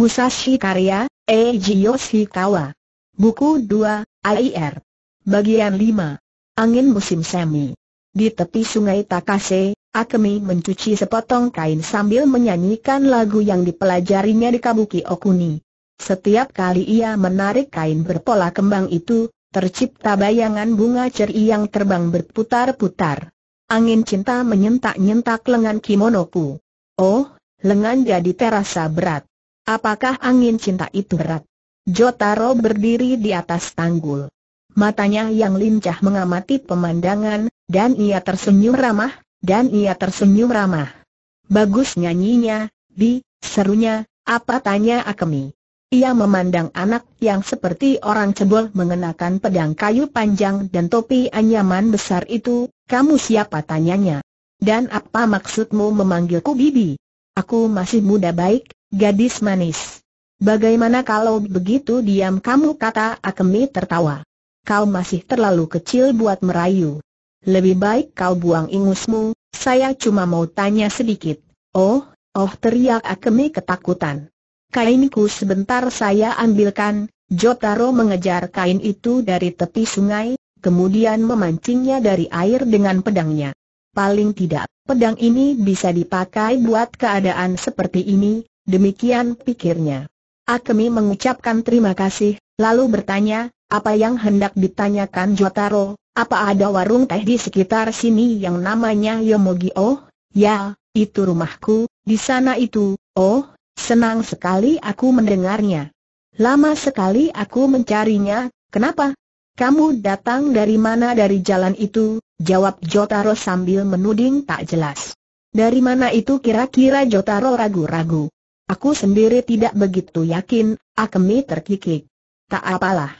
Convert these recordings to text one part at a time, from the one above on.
Musashi Karya, Eiji Yoshikawa. Buku 2, AIR. Bagian 5. Angin musim semi. Di tepi sungai Takase, Akemi mencuci sepotong kain sambil menyanyikan lagu yang dipelajarinya di Kabuki Okuni. Setiap kali ia menarik kain berpola kembang itu, tercipta bayangan bunga ceri yang terbang berputar-putar. Angin cinta menyentak-nyentak lengan kimonoku. Oh, lengan jadi terasa berat. Apakah angin cinta itu berat? Jotaro berdiri di atas tanggul. Matanya yang lincah mengamati pemandangan, dan ia tersenyum ramah, dan ia tersenyum ramah. Bagus nyanyinya, Bi, serunya, apa tanya Akemi? Ia memandang anak yang seperti orang cebol mengenakan pedang kayu panjang dan topi anyaman besar itu, kamu siapa tanyanya? Dan apa maksudmu memanggilku Bibi? Aku masih muda baik, Gadis manis. Bagaimana kalau begitu diam kamu kata Akemi tertawa. Kau masih terlalu kecil buat merayu. Lebih baik kau buang ingusmu, saya cuma mau tanya sedikit. Oh, oh teriak Akemi ketakutan. Kainku sebentar saya ambilkan, Jotaro mengejar kain itu dari tepi sungai, kemudian memancingnya dari air dengan pedangnya. Paling tidak, pedang ini bisa dipakai buat keadaan seperti ini, demikian pikirnya. Akemi mengucapkan terima kasih, lalu bertanya, apa yang hendak ditanyakan Jotaro, apa ada warung teh di sekitar sini yang namanya Yomogi? Oh, ya, itu rumahku, di sana itu, oh, senang sekali aku mendengarnya. Lama sekali aku mencarinya, kenapa? Kamu datang dari mana dari jalan itu? Jawab Jotaro sambil menuding tak jelas. Dari mana itu kira-kira Jotaro ragu-ragu. Aku sendiri tidak begitu yakin, Akemi terkikik. Tak apalah.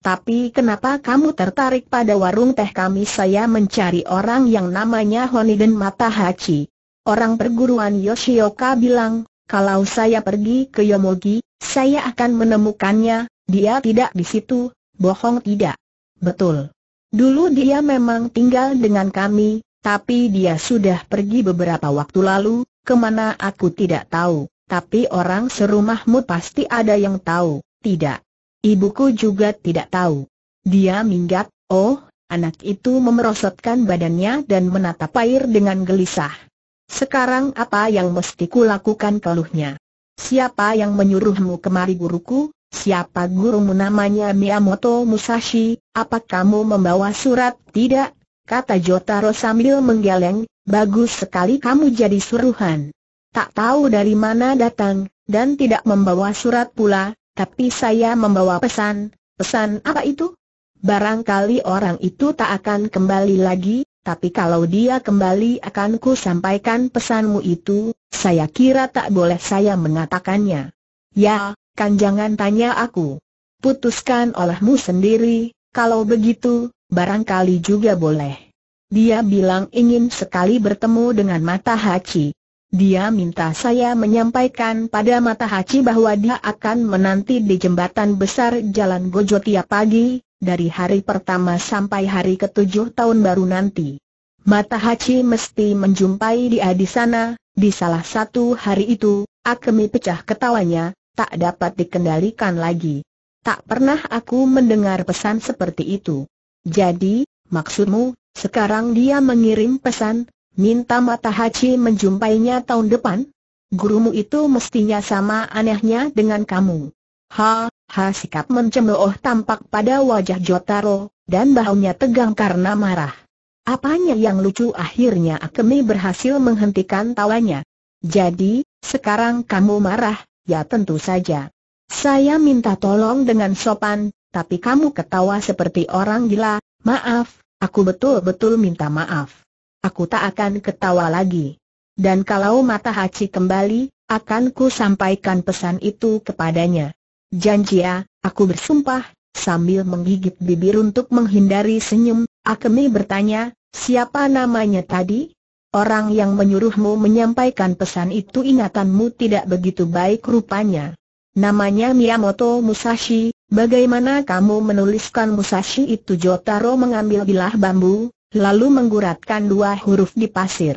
Tapi kenapa kamu tertarik pada warung teh kami saya mencari orang yang namanya Honiden Matahachi. Orang perguruan Yoshioka bilang, kalau saya pergi ke Yomogi, saya akan menemukannya, dia tidak di situ, bohong tidak. Betul. Dulu dia memang tinggal dengan kami, tapi dia sudah pergi beberapa waktu lalu, kemana aku tidak tahu tapi orang serumahmu pasti ada yang tahu, tidak? Ibuku juga tidak tahu. Dia minggat, oh, anak itu memerosotkan badannya dan menatap air dengan gelisah. Sekarang apa yang mesti kulakukan keluhnya? Siapa yang menyuruhmu kemari guruku? Siapa gurumu namanya Miyamoto Musashi? Apa kamu membawa surat? Tidak, kata Jotaro sambil menggeleng, bagus sekali kamu jadi suruhan tak tahu dari mana datang, dan tidak membawa surat pula, tapi saya membawa pesan. Pesan apa itu? Barangkali orang itu tak akan kembali lagi, tapi kalau dia kembali akan ku sampaikan pesanmu itu, saya kira tak boleh saya mengatakannya. Ya, kan jangan tanya aku. Putuskan olehmu sendiri, kalau begitu, barangkali juga boleh. Dia bilang ingin sekali bertemu dengan mata Haci. Dia minta saya menyampaikan pada Mata Haji bahwa dia akan menanti di jembatan besar Jalan Gojo tiap pagi, dari hari pertama sampai hari ketujuh tahun baru nanti. Mata Haji mesti menjumpai dia di sana, di salah satu hari itu, Akemi pecah ketawanya, tak dapat dikendalikan lagi. Tak pernah aku mendengar pesan seperti itu. Jadi, maksudmu, sekarang dia mengirim pesan, Minta mata Haji menjumpainya tahun depan? Gurumu itu mestinya sama anehnya dengan kamu. Ha, ha sikap mencemooh tampak pada wajah Jotaro, dan baunya tegang karena marah. Apanya yang lucu akhirnya Akemi berhasil menghentikan tawanya. Jadi, sekarang kamu marah, ya tentu saja. Saya minta tolong dengan sopan, tapi kamu ketawa seperti orang gila, maaf, aku betul-betul minta maaf aku tak akan ketawa lagi. Dan kalau mata Hachi kembali, akan ku sampaikan pesan itu kepadanya. Janji ya, aku bersumpah, sambil menggigit bibir untuk menghindari senyum, Akemi bertanya, siapa namanya tadi? Orang yang menyuruhmu menyampaikan pesan itu ingatanmu tidak begitu baik rupanya. Namanya Miyamoto Musashi, bagaimana kamu menuliskan Musashi itu Jotaro mengambil bilah bambu, lalu mengguratkan dua huruf di pasir.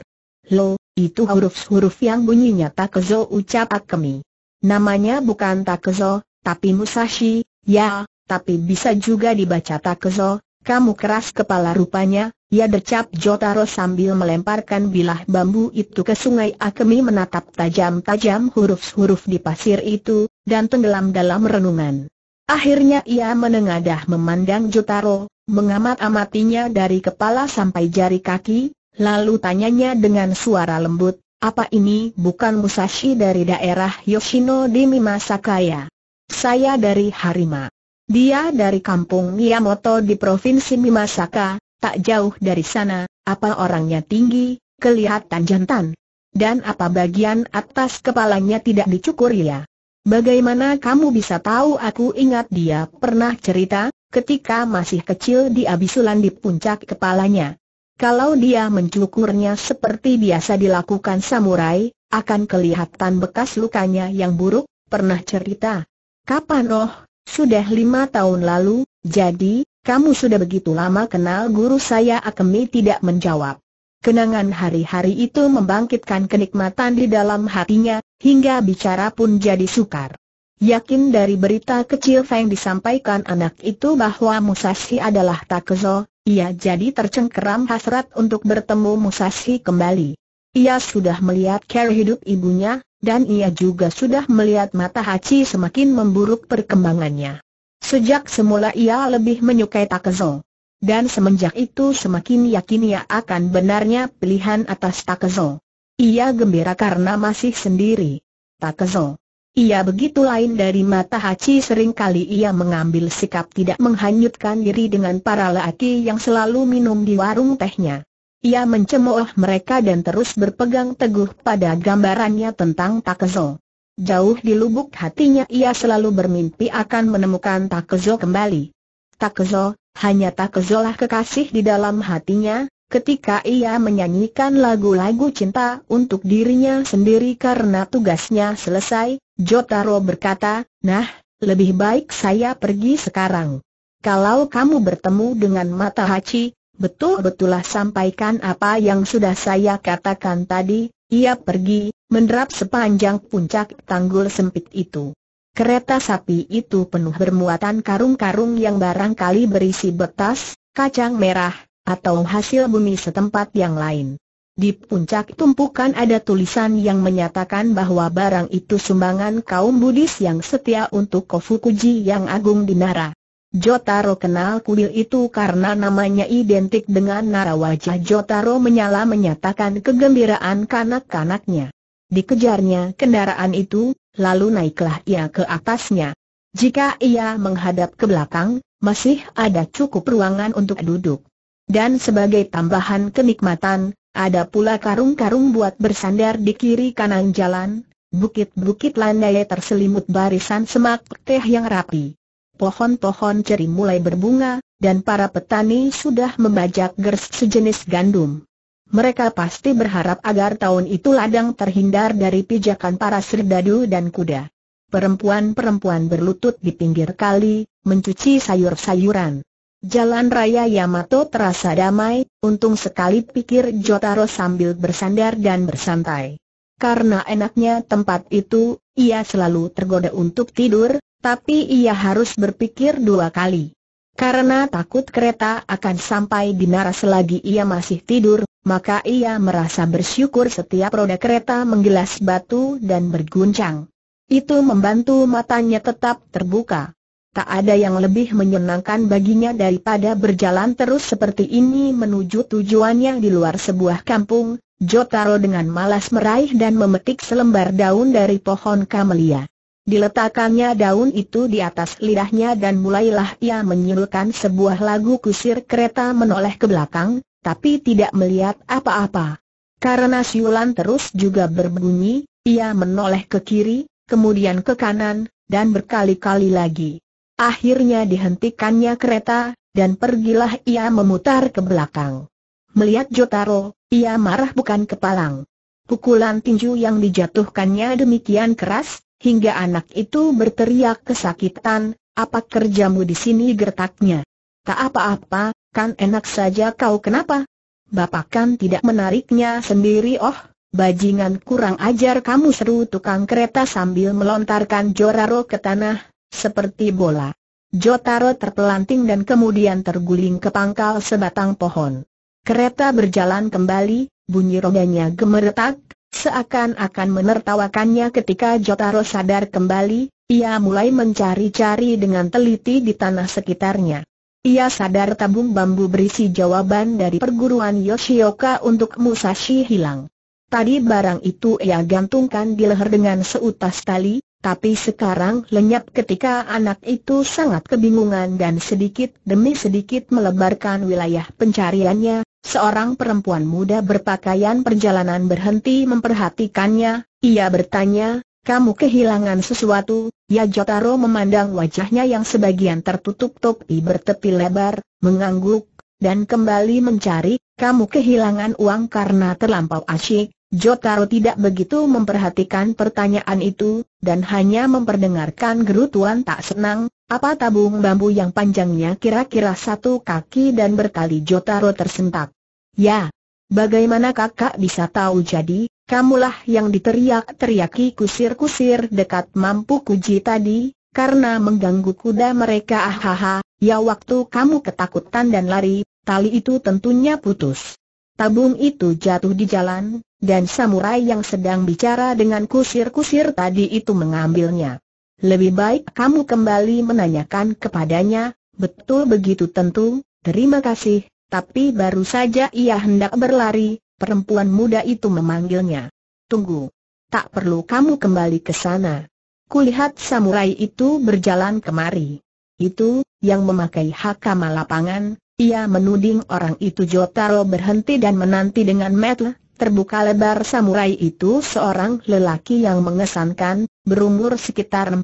Lo, itu huruf-huruf yang bunyinya Takezo ucap Akemi. Namanya bukan Takezo, tapi Musashi, ya, tapi bisa juga dibaca Takezo, kamu keras kepala rupanya, ya decap Jotaro sambil melemparkan bilah bambu itu ke sungai Akemi menatap tajam-tajam huruf-huruf di pasir itu, dan tenggelam dalam renungan. Akhirnya ia menengadah memandang Jotaro, mengamat-amatinya dari kepala sampai jari kaki, lalu tanyanya dengan suara lembut, apa ini bukan Musashi dari daerah Yoshino di Mimasakaya? Saya dari Harima. Dia dari kampung Miyamoto di provinsi Mimasaka, tak jauh dari sana, apa orangnya tinggi, kelihatan jantan. Dan apa bagian atas kepalanya tidak dicukur ya? Bagaimana kamu bisa tahu aku ingat dia pernah cerita? ketika masih kecil dia bisulan di puncak kepalanya. Kalau dia mencukurnya seperti biasa dilakukan samurai, akan kelihatan bekas lukanya yang buruk, pernah cerita. Kapan roh, sudah lima tahun lalu, jadi, kamu sudah begitu lama kenal guru saya Akemi tidak menjawab. Kenangan hari-hari itu membangkitkan kenikmatan di dalam hatinya, hingga bicara pun jadi sukar. Yakin dari berita kecil Feng disampaikan anak itu bahwa Musashi adalah Takezo, ia jadi tercengkeram hasrat untuk bertemu Musashi kembali. Ia sudah melihat cara hidup ibunya, dan ia juga sudah melihat mata Hachi semakin memburuk perkembangannya. Sejak semula ia lebih menyukai Takezo. Dan semenjak itu semakin yakin ia akan benarnya pilihan atas Takezo. Ia gembira karena masih sendiri. Takezo ia begitu lain dari mata Hachi kali ia mengambil sikap tidak menghanyutkan diri dengan para lelaki yang selalu minum di warung tehnya. Ia mencemooh mereka dan terus berpegang teguh pada gambarannya tentang Takezo. Jauh di lubuk hatinya ia selalu bermimpi akan menemukan Takezo kembali. Takezo, hanya Takezo lah kekasih di dalam hatinya, ketika ia menyanyikan lagu-lagu cinta untuk dirinya sendiri karena tugasnya selesai, Jotaro berkata, nah, lebih baik saya pergi sekarang. Kalau kamu bertemu dengan Mata Hachi, betul-betullah sampaikan apa yang sudah saya katakan tadi, ia pergi, menderap sepanjang puncak tanggul sempit itu. Kereta sapi itu penuh bermuatan karung-karung yang barangkali berisi betas, kacang merah, atau hasil bumi setempat yang lain. Di puncak tumpukan ada tulisan yang menyatakan bahwa barang itu sumbangan kaum Buddhis yang setia untuk Kofukuji yang agung di Nara. Jotaro kenal kuil itu karena namanya identik dengan Nara wajah Jotaro menyala menyatakan kegembiraan kanak-kanaknya. Dikejarnya kendaraan itu, lalu naiklah ia ke atasnya. Jika ia menghadap ke belakang, masih ada cukup ruangan untuk duduk. Dan sebagai tambahan kenikmatan, ada pula karung-karung buat bersandar di kiri kanan jalan, bukit-bukit landai terselimut barisan semak teh yang rapi. Pohon-pohon ceri mulai berbunga, dan para petani sudah membajak gers sejenis gandum. Mereka pasti berharap agar tahun itu ladang terhindar dari pijakan para serdadu dan kuda. Perempuan-perempuan berlutut di pinggir kali, mencuci sayur-sayuran. Jalan raya Yamato terasa damai, untung sekali pikir Jotaro sambil bersandar dan bersantai. Karena enaknya tempat itu, ia selalu tergoda untuk tidur, tapi ia harus berpikir dua kali. Karena takut kereta akan sampai di Nara selagi ia masih tidur, maka ia merasa bersyukur setiap roda kereta menggelas batu dan berguncang. Itu membantu matanya tetap terbuka. Tak ada yang lebih menyenangkan baginya daripada berjalan terus seperti ini menuju tujuannya di luar sebuah kampung, Jotaro dengan malas meraih dan memetik selembar daun dari pohon kamelia. Diletakkannya daun itu di atas lidahnya dan mulailah ia menyulkan sebuah lagu kusir kereta menoleh ke belakang, tapi tidak melihat apa-apa. Karena siulan terus juga berbunyi, ia menoleh ke kiri, kemudian ke kanan, dan berkali-kali lagi. Akhirnya dihentikannya kereta, dan pergilah ia memutar ke belakang. Melihat Jotaro, ia marah bukan kepalang. Pukulan tinju yang dijatuhkannya demikian keras, hingga anak itu berteriak kesakitan, apa kerjamu di sini gertaknya? Tak apa-apa, kan enak saja kau kenapa? Bapak kan tidak menariknya sendiri oh, bajingan kurang ajar kamu seru tukang kereta sambil melontarkan Joraro ke tanah, seperti bola. Jotaro terpelanting dan kemudian terguling ke pangkal sebatang pohon. Kereta berjalan kembali, bunyi rodanya gemeretak, seakan-akan menertawakannya ketika Jotaro sadar kembali, ia mulai mencari-cari dengan teliti di tanah sekitarnya. Ia sadar tabung bambu berisi jawaban dari perguruan Yoshioka untuk Musashi hilang. Tadi barang itu ia gantungkan di leher dengan seutas tali, tapi sekarang lenyap ketika anak itu sangat kebingungan dan sedikit demi sedikit melebarkan wilayah pencariannya, seorang perempuan muda berpakaian perjalanan berhenti memperhatikannya, ia bertanya, kamu kehilangan sesuatu, ya Jotaro memandang wajahnya yang sebagian tertutup topi bertepi lebar, mengangguk, dan kembali mencari, kamu kehilangan uang karena terlampau asyik, Jotaro tidak begitu memperhatikan pertanyaan itu, dan hanya memperdengarkan gerutuan tak senang, apa tabung bambu yang panjangnya kira-kira satu kaki dan bertali Jotaro tersentak. Ya, bagaimana kakak bisa tahu jadi, kamulah yang diteriak-teriaki kusir-kusir dekat mampu kuji tadi, karena mengganggu kuda mereka ahaha, ya waktu kamu ketakutan dan lari, tali itu tentunya putus. Tabung itu jatuh di jalan, dan samurai yang sedang bicara dengan kusir-kusir tadi itu mengambilnya. Lebih baik kamu kembali menanyakan kepadanya, betul begitu tentu, terima kasih, tapi baru saja ia hendak berlari, perempuan muda itu memanggilnya. Tunggu. Tak perlu kamu kembali ke sana. Kulihat samurai itu berjalan kemari. Itu, yang memakai hakama lapangan, ia menuding orang itu Jotaro berhenti dan menanti dengan metel Terbuka lebar samurai itu seorang lelaki yang mengesankan, berumur sekitar 40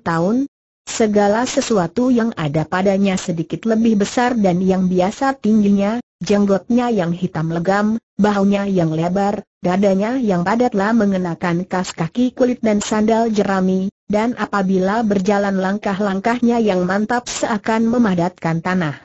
tahun. Segala sesuatu yang ada padanya sedikit lebih besar dan yang biasa tingginya, jenggotnya yang hitam legam, bahunya yang lebar, dadanya yang padatlah mengenakan kas kaki kulit dan sandal jerami, dan apabila berjalan langkah-langkahnya yang mantap seakan memadatkan tanah.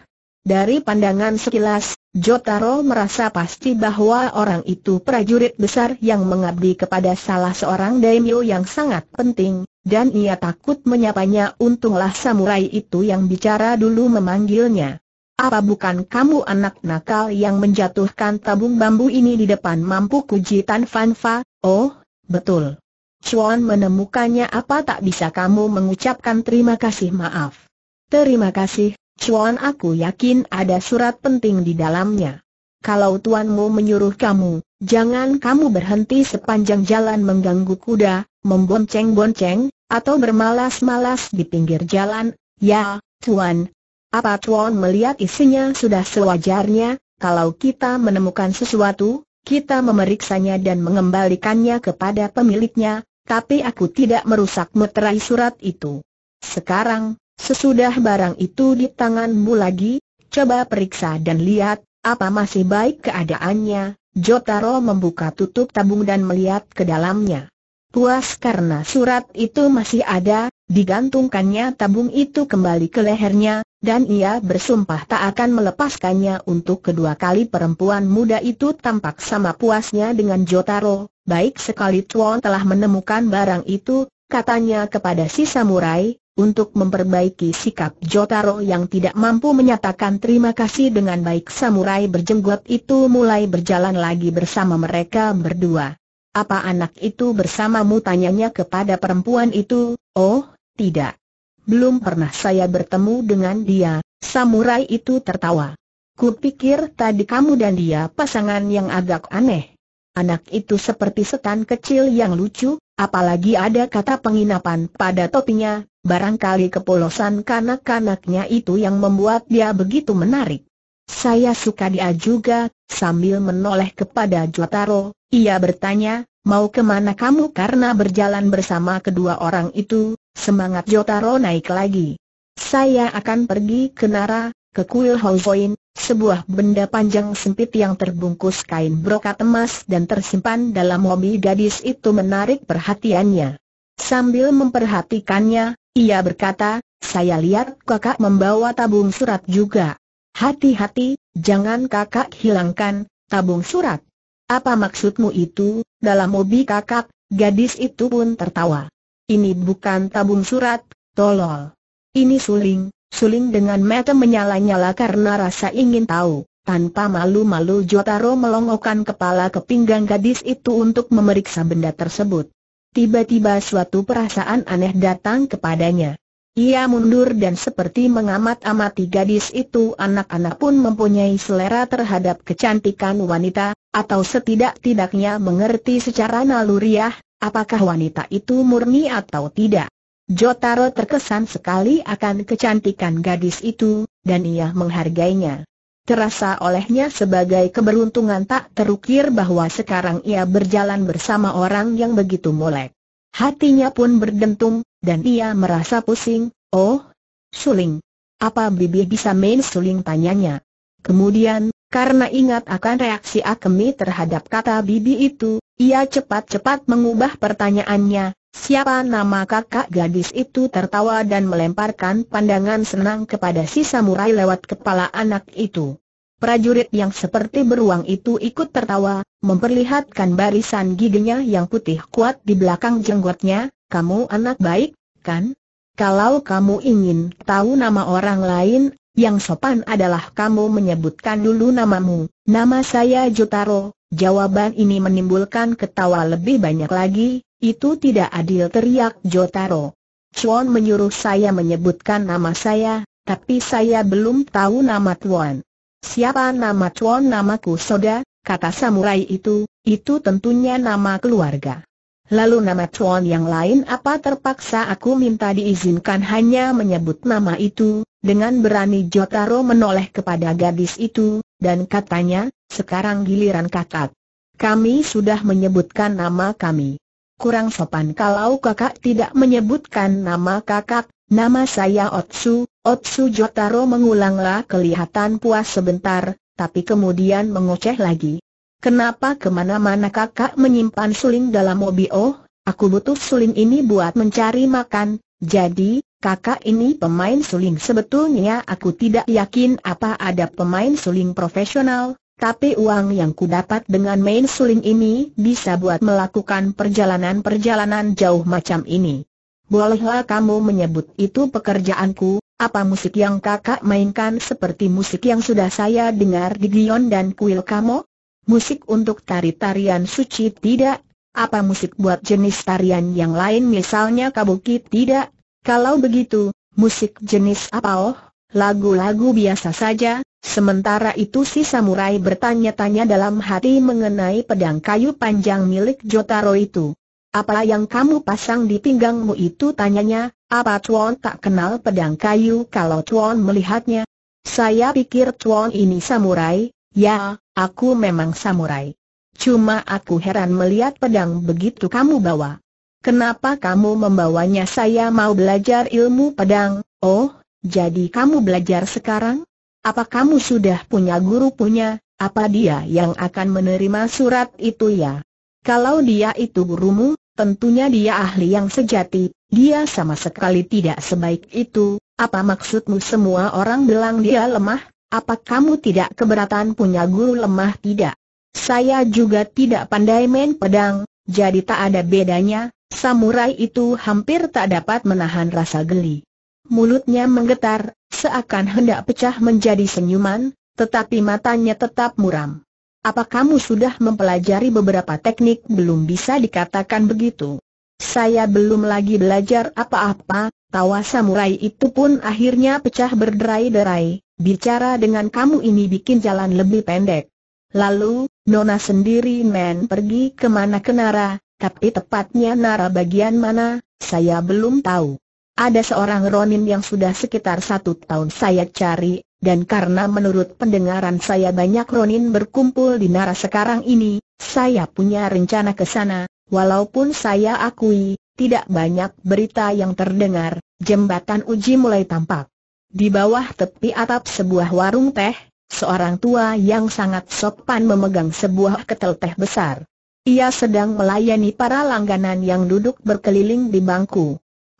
Dari pandangan sekilas, Jotaro merasa pasti bahwa orang itu prajurit besar yang mengabdi kepada salah seorang daimyo yang sangat penting, dan ia takut menyapanya untunglah samurai itu yang bicara dulu memanggilnya. Apa bukan kamu anak nakal yang menjatuhkan tabung bambu ini di depan mampu kujitan Fanfa? Oh, betul. Chuan menemukannya apa tak bisa kamu mengucapkan terima kasih maaf. Terima kasih, Cuan aku yakin ada surat penting di dalamnya. Kalau tuanmu menyuruh kamu, jangan kamu berhenti sepanjang jalan mengganggu kuda, membonceng-bonceng, atau bermalas-malas di pinggir jalan, ya, tuan. Apa tuan melihat isinya sudah sewajarnya, kalau kita menemukan sesuatu, kita memeriksanya dan mengembalikannya kepada pemiliknya, tapi aku tidak merusak meterai surat itu. Sekarang, Sesudah barang itu di tanganmu lagi, coba periksa dan lihat, apa masih baik keadaannya, Jotaro membuka tutup tabung dan melihat ke dalamnya. Puas karena surat itu masih ada, digantungkannya tabung itu kembali ke lehernya, dan ia bersumpah tak akan melepaskannya untuk kedua kali perempuan muda itu tampak sama puasnya dengan Jotaro, baik sekali Tuan telah menemukan barang itu, katanya kepada si samurai, untuk memperbaiki sikap Jotaro yang tidak mampu menyatakan terima kasih dengan baik samurai berjenggot itu mulai berjalan lagi bersama mereka berdua. Apa anak itu bersamamu tanyanya kepada perempuan itu, oh, tidak. Belum pernah saya bertemu dengan dia, samurai itu tertawa. Kupikir tadi kamu dan dia pasangan yang agak aneh. Anak itu seperti setan kecil yang lucu, Apalagi ada kata penginapan pada topinya, barangkali kepolosan kanak-kanaknya itu yang membuat dia begitu menarik. Saya suka dia juga, sambil menoleh kepada Jotaro, ia bertanya, mau kemana kamu karena berjalan bersama kedua orang itu, semangat Jotaro naik lagi. Saya akan pergi ke Nara, ke Kuil Hozoin, sebuah benda panjang sempit yang terbungkus kain brokat emas dan tersimpan dalam hobi gadis itu menarik perhatiannya. Sambil memperhatikannya, ia berkata, saya lihat kakak membawa tabung surat juga. Hati-hati, jangan kakak hilangkan, tabung surat. Apa maksudmu itu, dalam hobi kakak, gadis itu pun tertawa. Ini bukan tabung surat, tolol. Ini suling, Suling dengan mata menyala-nyala karena rasa ingin tahu. Tanpa malu-malu Jotaro melongokkan kepala ke pinggang gadis itu untuk memeriksa benda tersebut. Tiba-tiba suatu perasaan aneh datang kepadanya. Ia mundur dan seperti mengamat-amati gadis itu anak-anak pun mempunyai selera terhadap kecantikan wanita, atau setidak-tidaknya mengerti secara naluriah, apakah wanita itu murni atau tidak. Jotaro terkesan sekali akan kecantikan gadis itu, dan ia menghargainya. Terasa olehnya sebagai keberuntungan tak terukir bahwa sekarang ia berjalan bersama orang yang begitu molek. Hatinya pun berdentum, dan ia merasa pusing, oh, suling. Apa bibi bisa main suling tanyanya? Kemudian, karena ingat akan reaksi Akemi terhadap kata bibi itu, ia cepat-cepat mengubah pertanyaannya, Siapa nama kakak gadis itu tertawa dan melemparkan pandangan senang kepada si samurai lewat kepala anak itu. Prajurit yang seperti beruang itu ikut tertawa, memperlihatkan barisan giginya yang putih kuat di belakang jenggotnya, kamu anak baik, kan? Kalau kamu ingin tahu nama orang lain, yang sopan adalah kamu menyebutkan dulu namamu. Nama saya Jutaro, jawaban ini menimbulkan ketawa lebih banyak lagi, itu tidak adil teriak Jotaro. Chuan menyuruh saya menyebutkan nama saya, tapi saya belum tahu nama Chuan. Siapa nama Chuan namaku Soda, kata samurai itu, itu tentunya nama keluarga. Lalu nama Chuan yang lain apa terpaksa aku minta diizinkan hanya menyebut nama itu, dengan berani Jotaro menoleh kepada gadis itu, dan katanya, sekarang giliran kakak. Kami sudah menyebutkan nama kami. Kurang sopan kalau kakak tidak menyebutkan nama kakak, nama saya Otsu, Otsu Jotaro mengulanglah kelihatan puas sebentar, tapi kemudian mengoceh lagi. Kenapa kemana-mana kakak menyimpan suling dalam mobil? Oh, aku butuh suling ini buat mencari makan, jadi, kakak ini pemain suling sebetulnya aku tidak yakin apa ada pemain suling profesional, tapi uang yang kudapat dengan main suling ini bisa buat melakukan perjalanan-perjalanan jauh macam ini. Bolehlah kamu menyebut itu pekerjaanku, apa musik yang kakak mainkan seperti musik yang sudah saya dengar di Gion dan Kuil Kamo? Musik untuk tari-tarian suci tidak, apa musik buat jenis tarian yang lain misalnya kabuki tidak? Kalau begitu, musik jenis apa oh? Lagu-lagu biasa saja, Sementara itu si samurai bertanya-tanya dalam hati mengenai pedang kayu panjang milik Jotaro itu. Apa yang kamu pasang di pinggangmu itu tanyanya, apa Tuan tak kenal pedang kayu kalau Tuan melihatnya? Saya pikir Tuan ini samurai, ya, aku memang samurai. Cuma aku heran melihat pedang begitu kamu bawa. Kenapa kamu membawanya saya mau belajar ilmu pedang, oh, jadi kamu belajar sekarang? Apa kamu sudah punya guru punya, apa dia yang akan menerima surat itu ya? Kalau dia itu gurumu, tentunya dia ahli yang sejati, dia sama sekali tidak sebaik itu, apa maksudmu semua orang bilang dia lemah? Apa kamu tidak keberatan punya guru lemah tidak? Saya juga tidak pandai main pedang, jadi tak ada bedanya, samurai itu hampir tak dapat menahan rasa geli mulutnya menggetar, seakan hendak pecah menjadi senyuman, tetapi matanya tetap muram. Apa kamu sudah mempelajari beberapa teknik belum bisa dikatakan begitu? Saya belum lagi belajar apa-apa, tawa samurai itu pun akhirnya pecah berderai-derai, bicara dengan kamu ini bikin jalan lebih pendek. Lalu, Nona sendiri men pergi ke kemana Nara, tapi tepatnya nara bagian mana, saya belum tahu. Ada seorang Ronin yang sudah sekitar satu tahun saya cari, dan karena menurut pendengaran saya banyak Ronin berkumpul di Nara sekarang ini, saya punya rencana ke sana, walaupun saya akui, tidak banyak berita yang terdengar, jembatan uji mulai tampak. Di bawah tepi atap sebuah warung teh, seorang tua yang sangat sopan memegang sebuah ketel teh besar. Ia sedang melayani para langganan yang duduk berkeliling di bangku.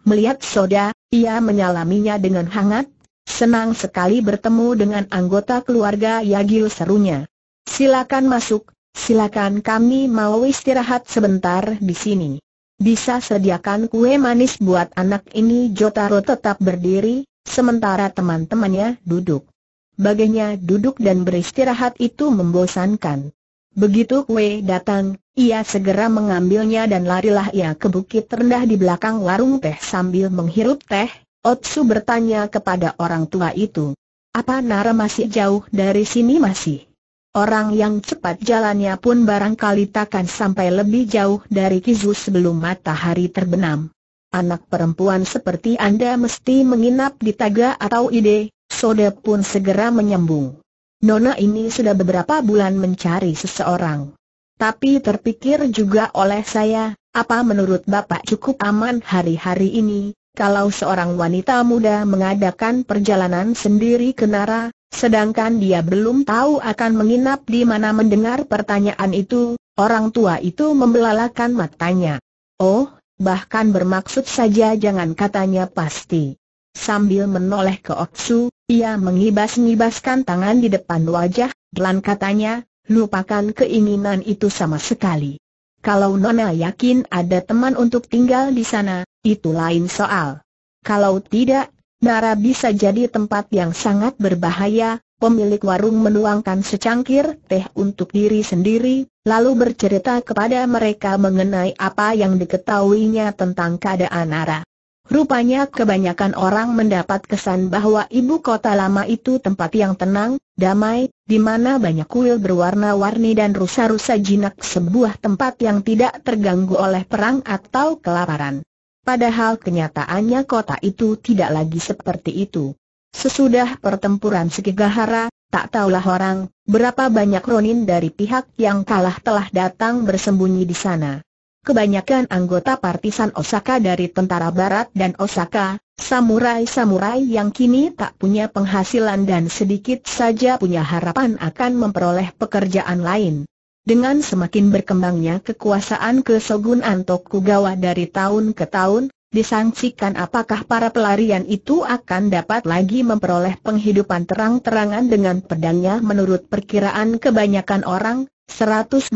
Melihat soda, ia menyalaminya dengan hangat. Senang sekali bertemu dengan anggota keluarga Yagil serunya. Silakan masuk, silakan kami mau istirahat sebentar di sini. Bisa sediakan kue manis buat anak ini Jotaro tetap berdiri, sementara teman-temannya duduk. Bagainya duduk dan beristirahat itu membosankan. Begitu kue datang, ia segera mengambilnya dan larilah ia ke bukit rendah di belakang warung teh sambil menghirup teh. Otsu bertanya kepada orang tua itu, apa Nara masih jauh dari sini masih? Orang yang cepat jalannya pun barangkali takkan sampai lebih jauh dari Kizu sebelum matahari terbenam. Anak perempuan seperti Anda mesti menginap di Taga atau Ide, Soda pun segera menyambung. Nona ini sudah beberapa bulan mencari seseorang. Tapi terpikir juga oleh saya, apa menurut Bapak cukup aman hari-hari ini, kalau seorang wanita muda mengadakan perjalanan sendiri ke Nara, sedangkan dia belum tahu akan menginap di mana mendengar pertanyaan itu, orang tua itu membelalakan matanya. Oh, bahkan bermaksud saja jangan katanya pasti. Sambil menoleh ke Oksu, ia mengibas-ngibaskan tangan di depan wajah, dan katanya, lupakan keinginan itu sama sekali. Kalau Nona yakin ada teman untuk tinggal di sana, itu lain soal. Kalau tidak, Nara bisa jadi tempat yang sangat berbahaya, pemilik warung menuangkan secangkir teh untuk diri sendiri, lalu bercerita kepada mereka mengenai apa yang diketahuinya tentang keadaan Nara. Rupanya kebanyakan orang mendapat kesan bahwa ibu kota lama itu tempat yang tenang, damai, di mana banyak kuil berwarna-warni dan rusa-rusa jinak sebuah tempat yang tidak terganggu oleh perang atau kelaparan. Padahal kenyataannya kota itu tidak lagi seperti itu. Sesudah pertempuran Sekigahara, tak tahulah orang, berapa banyak Ronin dari pihak yang kalah telah datang bersembunyi di sana kebanyakan anggota partisan Osaka dari tentara barat dan Osaka, samurai-samurai yang kini tak punya penghasilan dan sedikit saja punya harapan akan memperoleh pekerjaan lain. Dengan semakin berkembangnya kekuasaan kesogunan Tokugawa dari tahun ke tahun, disangsikan apakah para pelarian itu akan dapat lagi memperoleh penghidupan terang-terangan dengan pedangnya menurut perkiraan kebanyakan orang, 120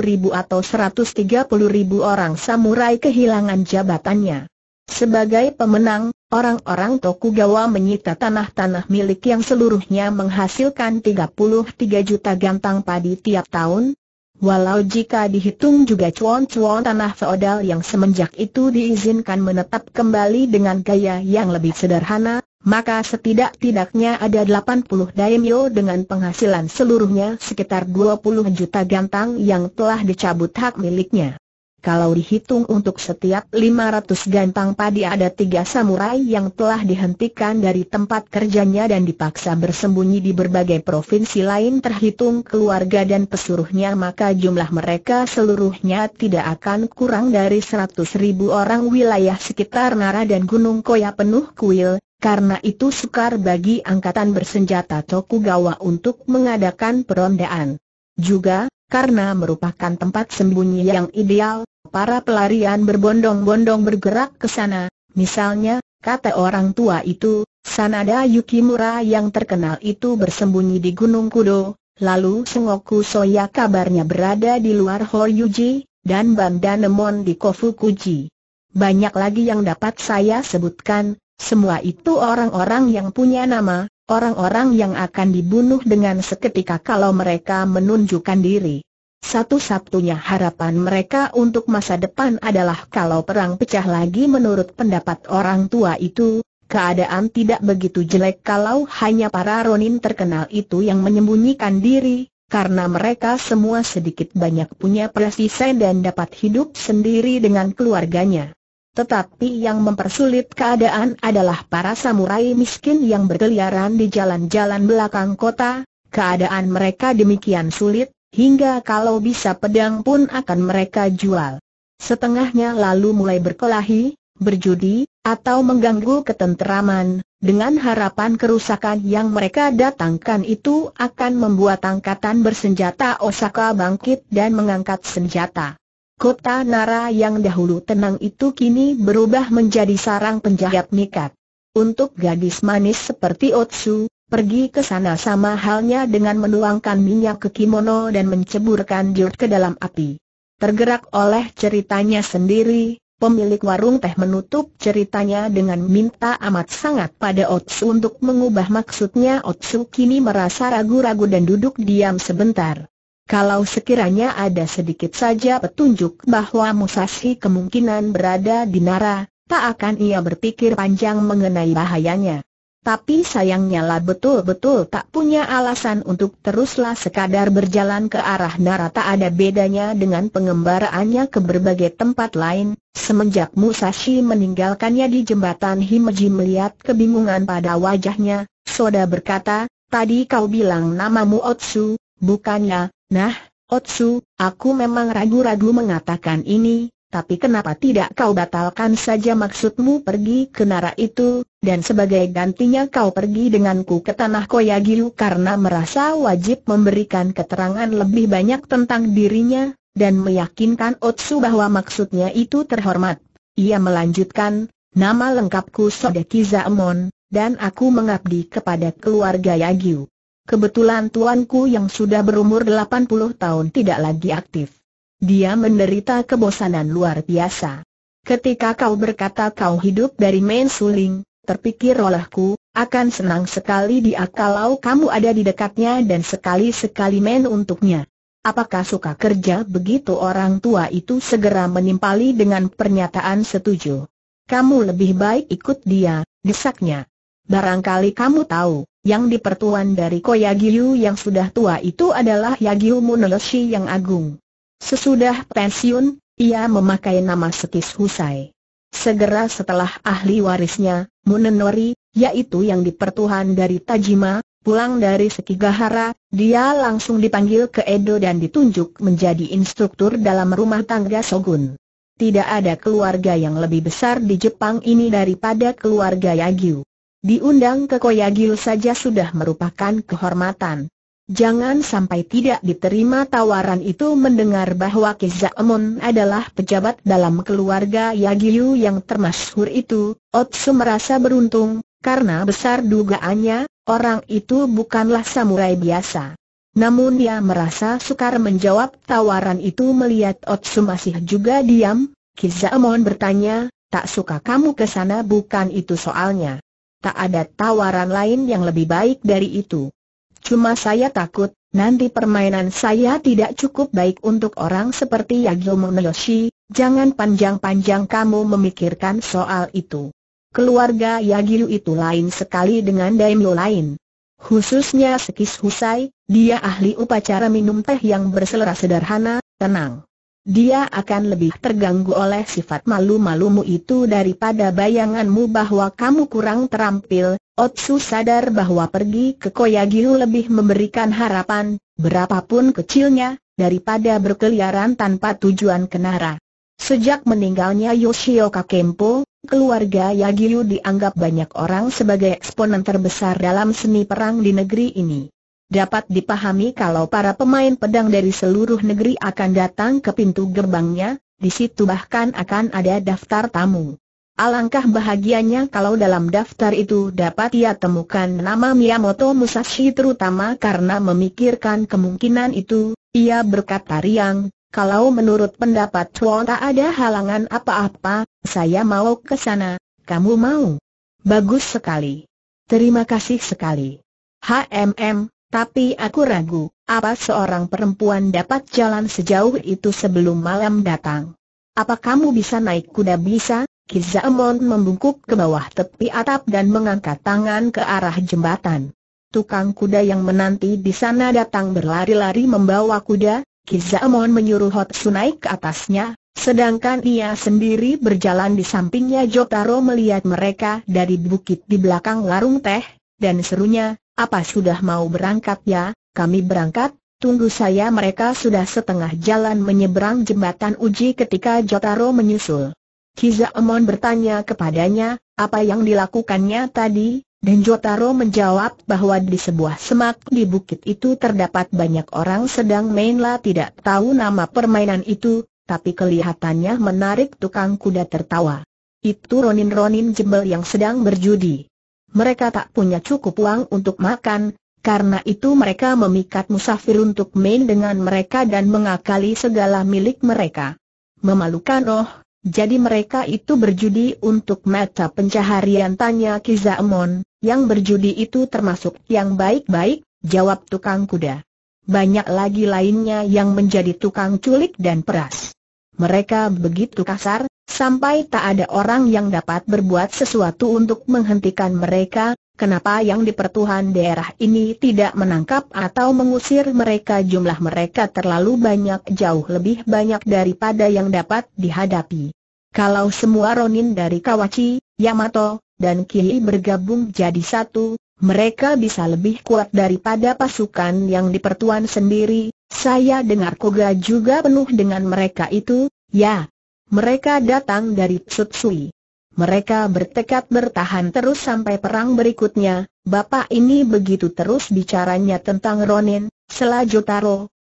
ribu atau 130 ribu orang samurai kehilangan jabatannya. Sebagai pemenang, orang-orang Tokugawa menyita tanah-tanah milik yang seluruhnya menghasilkan 33 juta gantang padi tiap tahun. Walau jika dihitung juga cuan-cuan tanah feodal yang semenjak itu diizinkan menetap kembali dengan gaya yang lebih sederhana, maka setidak-tidaknya ada 80 daimyo dengan penghasilan seluruhnya sekitar 20 juta gantang yang telah dicabut hak miliknya. Kalau dihitung untuk setiap 500 gantang padi ada tiga samurai yang telah dihentikan dari tempat kerjanya dan dipaksa bersembunyi di berbagai provinsi lain terhitung keluarga dan pesuruhnya maka jumlah mereka seluruhnya tidak akan kurang dari 100 ribu orang wilayah sekitar Nara dan Gunung Koya penuh kuil, karena itu sukar bagi angkatan bersenjata Tokugawa untuk mengadakan perondaan. Juga, karena merupakan tempat sembunyi yang ideal, para pelarian berbondong-bondong bergerak ke sana, misalnya, kata orang tua itu, Sanada Yukimura yang terkenal itu bersembunyi di Gunung Kudo, lalu Sengoku Soya kabarnya berada di luar Horyuji, dan Bandanemon di Kofukuji. Banyak lagi yang dapat saya sebutkan, semua itu orang-orang yang punya nama, orang-orang yang akan dibunuh dengan seketika kalau mereka menunjukkan diri. Satu-satunya harapan mereka untuk masa depan adalah kalau perang pecah lagi menurut pendapat orang tua itu, keadaan tidak begitu jelek kalau hanya para Ronin terkenal itu yang menyembunyikan diri, karena mereka semua sedikit banyak punya presisen dan dapat hidup sendiri dengan keluarganya. Tetapi yang mempersulit keadaan adalah para samurai miskin yang berkeliaran di jalan-jalan belakang kota, keadaan mereka demikian sulit, hingga kalau bisa pedang pun akan mereka jual. Setengahnya lalu mulai berkelahi, berjudi, atau mengganggu ketenteraman, dengan harapan kerusakan yang mereka datangkan itu akan membuat angkatan bersenjata Osaka bangkit dan mengangkat senjata. Kota Nara yang dahulu tenang itu kini berubah menjadi sarang penjahat nikat. Untuk gadis manis seperti Otsu, pergi ke sana sama halnya dengan menuangkan minyak ke kimono dan menceburkan dirt ke dalam api. Tergerak oleh ceritanya sendiri, pemilik warung teh menutup ceritanya dengan minta amat sangat pada Otsu untuk mengubah maksudnya Otsu kini merasa ragu-ragu dan duduk diam sebentar. Kalau sekiranya ada sedikit saja petunjuk bahwa Musashi kemungkinan berada di Nara, tak akan ia berpikir panjang mengenai bahayanya. Tapi sayangnya lah betul-betul tak punya alasan untuk teruslah sekadar berjalan ke arah Nara tak ada bedanya dengan pengembaraannya ke berbagai tempat lain Semenjak Musashi meninggalkannya di jembatan Himeji melihat kebingungan pada wajahnya Soda berkata, tadi kau bilang namamu Otsu, bukannya, Nah, Otsu, aku memang ragu-ragu mengatakan ini, tapi kenapa tidak kau batalkan saja maksudmu pergi ke nara itu, dan sebagai gantinya kau pergi denganku ke tanah Koyagiru karena merasa wajib memberikan keterangan lebih banyak tentang dirinya, dan meyakinkan Otsu bahwa maksudnya itu terhormat. Ia melanjutkan, nama lengkapku Sodekiza Amon, dan aku mengabdi kepada keluarga Yagyu. Kebetulan tuanku yang sudah berumur 80 tahun tidak lagi aktif. Dia menderita kebosanan luar biasa. Ketika kau berkata kau hidup dari main suling, terpikir olehku, akan senang sekali dia kalau kamu ada di dekatnya dan sekali-sekali main untuknya. Apakah suka kerja begitu orang tua itu segera menimpali dengan pernyataan setuju. Kamu lebih baik ikut dia, desaknya. Barangkali kamu tahu, yang dipertuan dari Koyagiu yang sudah tua itu adalah Yagiu Munoshi yang agung. Sesudah pensiun, ia memakai nama Sekis Husai. Segera setelah ahli warisnya, Munenori, yaitu yang dipertuhan dari Tajima, pulang dari Sekigahara, dia langsung dipanggil ke Edo dan ditunjuk menjadi instruktur dalam rumah tangga Shogun. Tidak ada keluarga yang lebih besar di Jepang ini daripada keluarga Yagyu. Diundang ke Koyagil saja sudah merupakan kehormatan. Jangan sampai tidak diterima tawaran itu mendengar bahwa Kizaemon adalah pejabat dalam keluarga Yagiyu yang termasyhur itu, Otsu merasa beruntung, karena besar dugaannya, orang itu bukanlah samurai biasa. Namun dia merasa sukar menjawab tawaran itu melihat Otsu masih juga diam, Kizaemon bertanya, tak suka kamu ke sana bukan itu soalnya tak ada tawaran lain yang lebih baik dari itu. Cuma saya takut, nanti permainan saya tidak cukup baik untuk orang seperti Yagyo Muneyoshi, jangan panjang-panjang kamu memikirkan soal itu. Keluarga Yagyu itu lain sekali dengan daimyo lain. Khususnya Sekis Husai, dia ahli upacara minum teh yang berselera sederhana, tenang dia akan lebih terganggu oleh sifat malu-malumu itu daripada bayanganmu bahwa kamu kurang terampil. Otsu sadar bahwa pergi ke Koyagiu lebih memberikan harapan, berapapun kecilnya, daripada berkeliaran tanpa tujuan kenara. Sejak meninggalnya Yoshio Kakempo, keluarga Yagiyu dianggap banyak orang sebagai eksponen terbesar dalam seni perang di negeri ini. Dapat dipahami kalau para pemain pedang dari seluruh negeri akan datang ke pintu gerbangnya, di situ bahkan akan ada daftar tamu. Alangkah bahagianya kalau dalam daftar itu dapat ia temukan nama Miyamoto Musashi terutama karena memikirkan kemungkinan itu, ia berkata riang, kalau menurut pendapat Chuan tak ada halangan apa-apa, saya mau ke sana, kamu mau? Bagus sekali. Terima kasih sekali. HMM, tapi aku ragu, apa seorang perempuan dapat jalan sejauh itu sebelum malam datang? Apa kamu bisa naik kuda bisa? Kizaemon membungkuk ke bawah tepi atap dan mengangkat tangan ke arah jembatan. Tukang kuda yang menanti di sana datang berlari-lari membawa kuda, Kizaemon menyuruh Hotsu naik ke atasnya, sedangkan ia sendiri berjalan di sampingnya Jotaro melihat mereka dari bukit di belakang larung teh, dan serunya, apa sudah mau berangkat ya? Kami berangkat, tunggu saya mereka sudah setengah jalan menyeberang jembatan uji ketika Jotaro menyusul. Kizaemon bertanya kepadanya, apa yang dilakukannya tadi, dan Jotaro menjawab bahwa di sebuah semak di bukit itu terdapat banyak orang sedang mainlah tidak tahu nama permainan itu, tapi kelihatannya menarik tukang kuda tertawa. Itu Ronin-Ronin jembel yang sedang berjudi mereka tak punya cukup uang untuk makan, karena itu mereka memikat musafir untuk main dengan mereka dan mengakali segala milik mereka. Memalukan oh. jadi mereka itu berjudi untuk mata pencaharian tanya Kizamon. yang berjudi itu termasuk yang baik-baik, jawab tukang kuda. Banyak lagi lainnya yang menjadi tukang culik dan peras. Mereka begitu kasar, Sampai tak ada orang yang dapat berbuat sesuatu untuk menghentikan mereka, kenapa yang di pertuhan daerah ini tidak menangkap atau mengusir mereka jumlah mereka terlalu banyak jauh lebih banyak daripada yang dapat dihadapi. Kalau semua Ronin dari Kawachi, Yamato, dan Kii bergabung jadi satu, mereka bisa lebih kuat daripada pasukan yang di pertuan sendiri, saya dengar Koga juga penuh dengan mereka itu, ya, mereka datang dari Tsutsui. Mereka bertekad bertahan terus sampai perang berikutnya. Bapak ini begitu terus bicaranya tentang Ronin, Selaju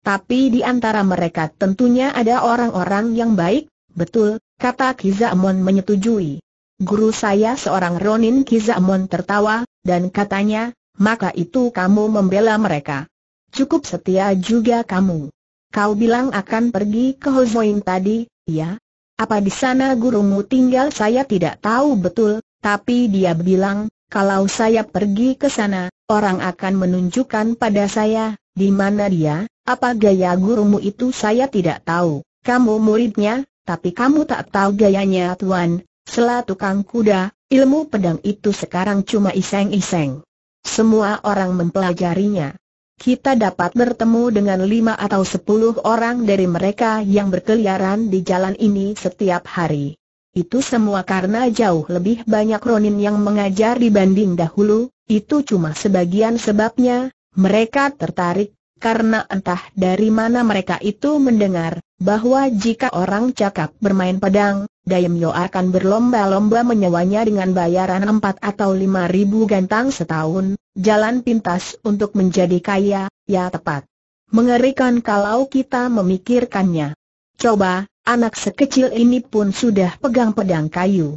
tapi di antara mereka tentunya ada orang-orang yang baik, betul, kata Kizamon menyetujui. Guru saya seorang Ronin Kizamon tertawa, dan katanya, maka itu kamu membela mereka. Cukup setia juga kamu. Kau bilang akan pergi ke Hozoin tadi, ya? Apa di sana gurumu tinggal saya tidak tahu betul, tapi dia bilang, kalau saya pergi ke sana, orang akan menunjukkan pada saya, di mana dia, apa gaya gurumu itu saya tidak tahu. Kamu muridnya, tapi kamu tak tahu gayanya tuan, selah tukang kuda, ilmu pedang itu sekarang cuma iseng-iseng. Semua orang mempelajarinya kita dapat bertemu dengan lima atau sepuluh orang dari mereka yang berkeliaran di jalan ini setiap hari. Itu semua karena jauh lebih banyak Ronin yang mengajar dibanding dahulu, itu cuma sebagian sebabnya, mereka tertarik, karena entah dari mana mereka itu mendengar, bahwa jika orang cakap bermain pedang, Daimyo akan berlomba-lomba menyewanya dengan bayaran empat atau lima ribu gantang setahun, jalan pintas untuk menjadi kaya, ya tepat. Mengerikan kalau kita memikirkannya. Coba, anak sekecil ini pun sudah pegang pedang kayu.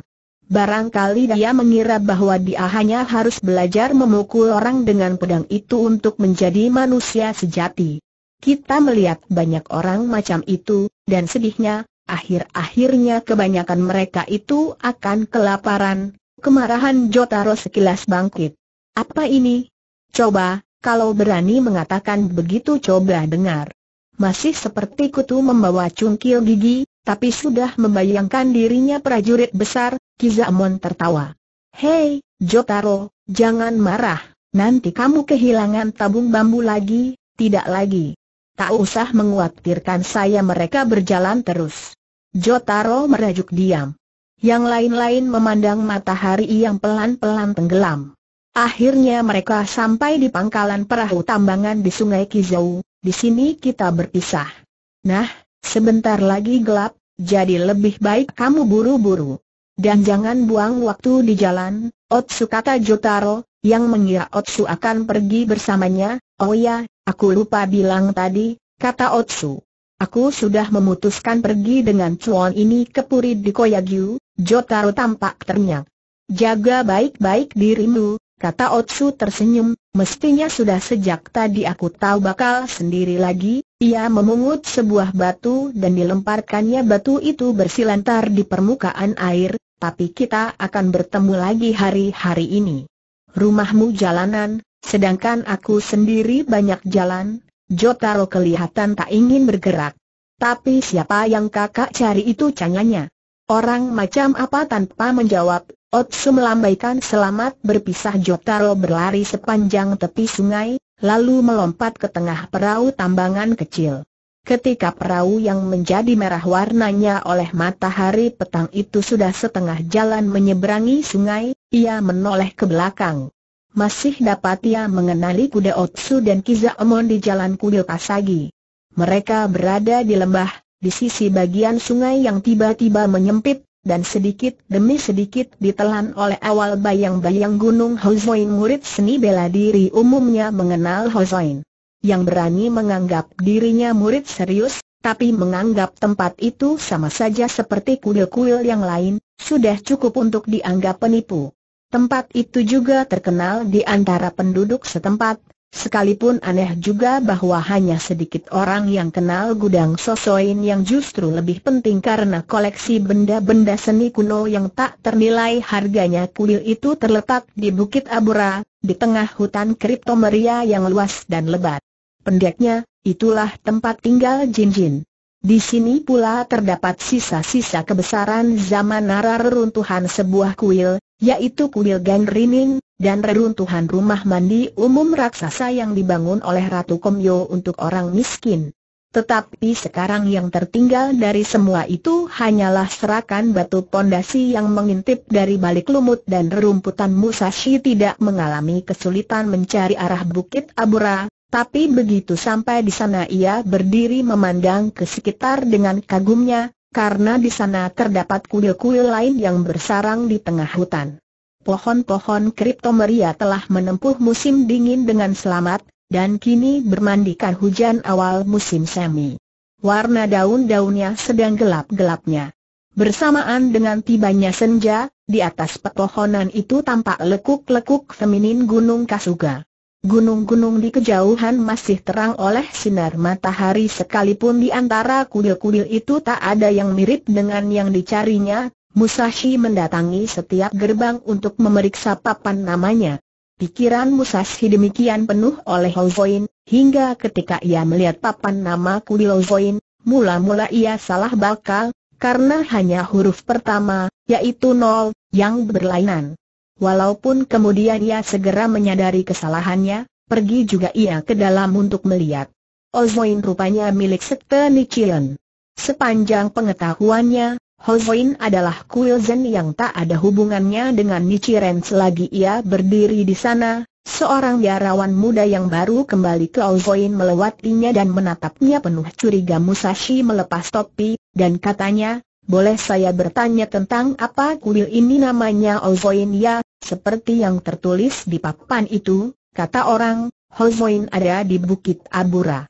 Barangkali dia mengira bahwa dia hanya harus belajar memukul orang dengan pedang itu untuk menjadi manusia sejati. Kita melihat banyak orang macam itu, dan sedihnya, akhir-akhirnya kebanyakan mereka itu akan kelaparan, kemarahan Jotaro sekilas bangkit. Apa ini? Coba, kalau berani mengatakan begitu coba dengar. Masih seperti kutu membawa cungkil gigi, tapi sudah membayangkan dirinya prajurit besar, Kizamon tertawa. Hei, Jotaro, jangan marah, nanti kamu kehilangan tabung bambu lagi, tidak lagi. Tak usah menguatirkan saya mereka berjalan terus. Jotaro merajuk diam. Yang lain-lain memandang matahari yang pelan-pelan tenggelam. Akhirnya mereka sampai di pangkalan perahu tambangan di sungai Kizau, di sini kita berpisah. Nah, sebentar lagi gelap, jadi lebih baik kamu buru-buru. Dan jangan buang waktu di jalan, Otsu kata Jotaro, yang mengira Otsu akan pergi bersamanya, oh ya, Aku lupa bilang tadi, kata Otsu. Aku sudah memutuskan pergi dengan cuan ini ke Puri di Koyagyu, Jotaro tampak ternyak. Jaga baik-baik dirimu, kata Otsu tersenyum, mestinya sudah sejak tadi aku tahu bakal sendiri lagi, ia memungut sebuah batu dan dilemparkannya batu itu bersilantar di permukaan air, tapi kita akan bertemu lagi hari-hari ini. Rumahmu jalanan, Sedangkan aku sendiri banyak jalan, Jotaro kelihatan tak ingin bergerak. Tapi siapa yang kakak cari itu canganya? Orang macam apa tanpa menjawab, Otsu melambaikan selamat berpisah Jotaro berlari sepanjang tepi sungai, lalu melompat ke tengah perahu tambangan kecil. Ketika perahu yang menjadi merah warnanya oleh matahari petang itu sudah setengah jalan menyeberangi sungai, ia menoleh ke belakang masih dapat ia mengenali kuda Otsu dan Kizaemon di jalan kuil Pasagi. Mereka berada di lembah, di sisi bagian sungai yang tiba-tiba menyempit, dan sedikit demi sedikit ditelan oleh awal bayang-bayang gunung Hozoin murid seni bela diri umumnya mengenal Hozoin. Yang berani menganggap dirinya murid serius, tapi menganggap tempat itu sama saja seperti kuil-kuil yang lain, sudah cukup untuk dianggap penipu. Tempat itu juga terkenal di antara penduduk setempat, sekalipun aneh juga bahwa hanya sedikit orang yang kenal gudang Sosoin yang justru lebih penting karena koleksi benda-benda seni kuno yang tak ternilai harganya kuil itu terletak di Bukit Abura, di tengah hutan kriptomeria yang luas dan lebat. Pendeknya, itulah tempat tinggal Jin Jin. Di sini pula terdapat sisa-sisa kebesaran zaman nara reruntuhan sebuah kuil, yaitu kuil Ganrining, dan reruntuhan rumah mandi umum raksasa yang dibangun oleh Ratu Komyo untuk orang miskin. Tetapi sekarang yang tertinggal dari semua itu hanyalah serakan batu pondasi yang mengintip dari balik lumut dan rerumputan Musashi tidak mengalami kesulitan mencari arah Bukit Abura, tapi begitu sampai di sana ia berdiri memandang ke sekitar dengan kagumnya, karena di sana terdapat kuil-kuil lain yang bersarang di tengah hutan. Pohon-pohon kriptomeria telah menempuh musim dingin dengan selamat, dan kini bermandikan hujan awal musim semi. Warna daun-daunnya sedang gelap-gelapnya. Bersamaan dengan tibanya senja, di atas pepohonan itu tampak lekuk-lekuk feminin Gunung Kasuga. Gunung-gunung di kejauhan masih terang oleh sinar matahari sekalipun di antara kuil-kuil itu tak ada yang mirip dengan yang dicarinya, Musashi mendatangi setiap gerbang untuk memeriksa papan namanya. Pikiran Musashi demikian penuh oleh Hozoin, hingga ketika ia melihat papan nama kuil Hozoin, mula-mula ia salah bakal, karena hanya huruf pertama, yaitu nol, yang berlainan. Walaupun kemudian ia segera menyadari kesalahannya, pergi juga ia ke dalam untuk melihat. Ozoin rupanya milik sekte Nichiren. Sepanjang pengetahuannya, Hozoin adalah Zen yang tak ada hubungannya dengan Nichiren selagi ia berdiri di sana, seorang biarawan muda yang baru kembali ke Hozoin melewatinya dan menatapnya penuh curiga Musashi melepas topi, dan katanya, boleh saya bertanya tentang apa kuil ini namanya Ozoin ya, seperti yang tertulis di papan itu, kata orang, Hozoin ada di Bukit Abura.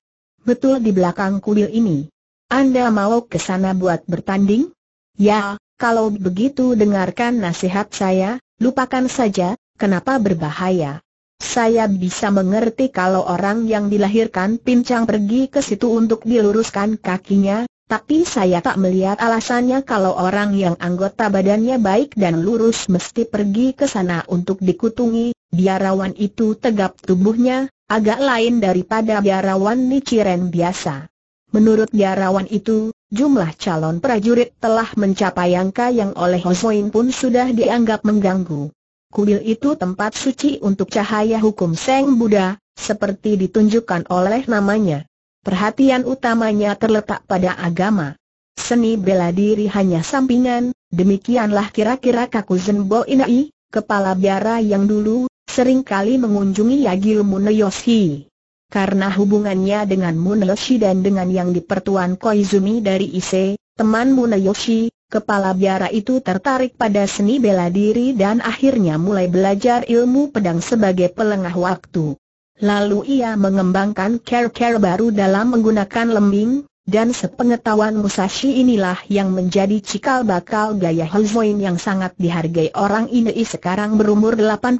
Betul di belakang kuil ini. Anda mau ke sana buat bertanding? Ya, kalau begitu dengarkan nasihat saya, lupakan saja, kenapa berbahaya. Saya bisa mengerti kalau orang yang dilahirkan pincang pergi ke situ untuk diluruskan kakinya, tapi saya tak melihat alasannya kalau orang yang anggota badannya baik dan lurus mesti pergi ke sana untuk dikutungi, biarawan itu tegap tubuhnya, agak lain daripada biarawan Niciren biasa. Menurut biarawan itu, jumlah calon prajurit telah mencapai angka yang oleh Hosoin pun sudah dianggap mengganggu. Kuil itu tempat suci untuk cahaya hukum Seng Buddha, seperti ditunjukkan oleh namanya perhatian utamanya terletak pada agama. Seni bela diri hanya sampingan, demikianlah kira-kira kaku Zenbo Inai, kepala biara yang dulu, seringkali mengunjungi Yagil Muneyoshi. Karena hubungannya dengan Muneyoshi dan dengan yang dipertuan Koizumi dari Ise, teman Muneyoshi, kepala biara itu tertarik pada seni bela diri dan akhirnya mulai belajar ilmu pedang sebagai pelengah waktu. Lalu ia mengembangkan care-care baru dalam menggunakan lembing, dan sepengetahuan Musashi inilah yang menjadi cikal bakal gaya Huzoin yang sangat dihargai orang ini sekarang berumur 84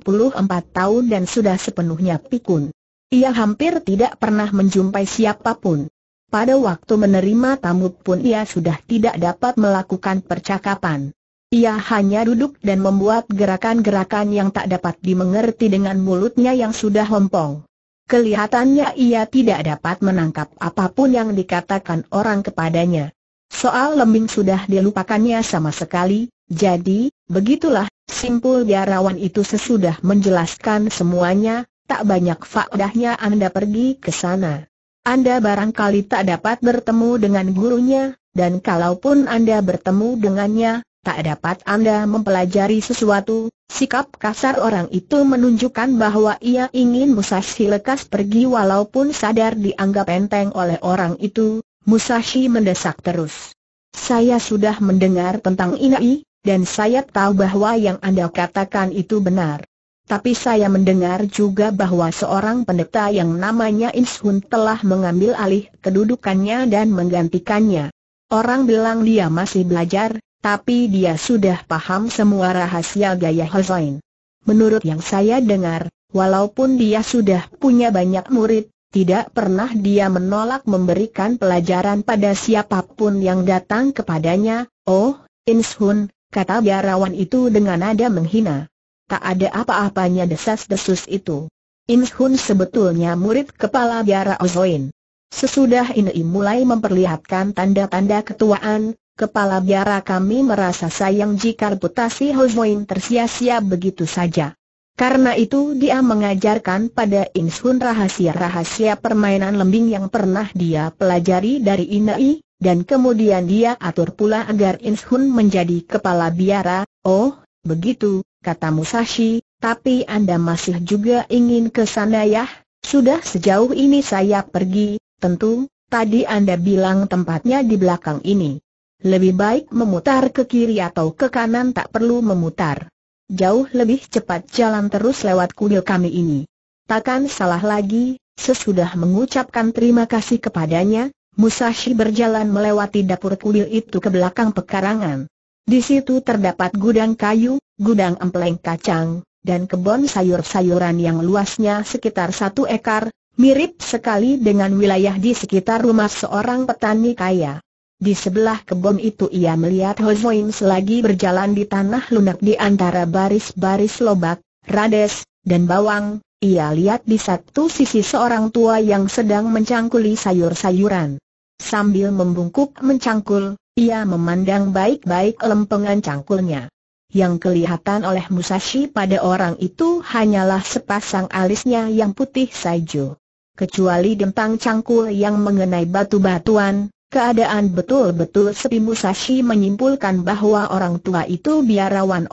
tahun dan sudah sepenuhnya pikun. Ia hampir tidak pernah menjumpai siapapun. Pada waktu menerima tamu pun ia sudah tidak dapat melakukan percakapan. Ia hanya duduk dan membuat gerakan-gerakan yang tak dapat dimengerti dengan mulutnya yang sudah hompong. Kelihatannya ia tidak dapat menangkap apapun yang dikatakan orang kepadanya. Soal lembing sudah dilupakannya sama sekali, jadi, begitulah, simpul biarawan itu sesudah menjelaskan semuanya, tak banyak faedahnya Anda pergi ke sana. Anda barangkali tak dapat bertemu dengan gurunya, dan kalaupun Anda bertemu dengannya, tak dapat Anda mempelajari sesuatu, sikap kasar orang itu menunjukkan bahwa ia ingin Musashi lekas pergi walaupun sadar dianggap enteng oleh orang itu, Musashi mendesak terus. Saya sudah mendengar tentang Inai, dan saya tahu bahwa yang Anda katakan itu benar. Tapi saya mendengar juga bahwa seorang pendeta yang namanya Inshun telah mengambil alih kedudukannya dan menggantikannya. Orang bilang dia masih belajar, tapi dia sudah paham semua rahasia gaya Hozoin. Menurut yang saya dengar, walaupun dia sudah punya banyak murid, tidak pernah dia menolak memberikan pelajaran pada siapapun yang datang kepadanya. Oh, Inshun, kata biarawan itu dengan nada menghina. Tak ada apa-apanya desas-desus itu. Inshun sebetulnya murid kepala biara Ozoin. Sesudah ini mulai memperlihatkan tanda-tanda ketuaan, Kepala biara kami merasa sayang jika reputasi Hozmoin tersia-sia begitu saja. Karena itu dia mengajarkan pada Insun rahasia-rahasia permainan lembing yang pernah dia pelajari dari Inai, dan kemudian dia atur pula agar Insun menjadi kepala biara. Oh, begitu, kata Musashi, tapi Anda masih juga ingin ke sana ya? Sudah sejauh ini saya pergi, tentu, tadi Anda bilang tempatnya di belakang ini. Lebih baik memutar ke kiri atau ke kanan tak perlu memutar. Jauh lebih cepat jalan terus lewat kuil kami ini. Takkan salah lagi, sesudah mengucapkan terima kasih kepadanya, Musashi berjalan melewati dapur kuil itu ke belakang pekarangan. Di situ terdapat gudang kayu, gudang empleng kacang, dan kebun sayur-sayuran yang luasnya sekitar satu ekar, mirip sekali dengan wilayah di sekitar rumah seorang petani kaya. Di sebelah kebun itu ia melihat Hozoim selagi berjalan di tanah lunak di antara baris-baris lobak, rades, dan bawang. Ia lihat di satu sisi seorang tua yang sedang mencangkuli sayur-sayuran. Sambil membungkuk mencangkul, ia memandang baik-baik lempengan cangkulnya. Yang kelihatan oleh Musashi pada orang itu hanyalah sepasang alisnya yang putih saju, Kecuali dentang cangkul yang mengenai batu-batuan, Keadaan betul-betul sepi Musashi menyimpulkan bahwa orang tua itu biarawan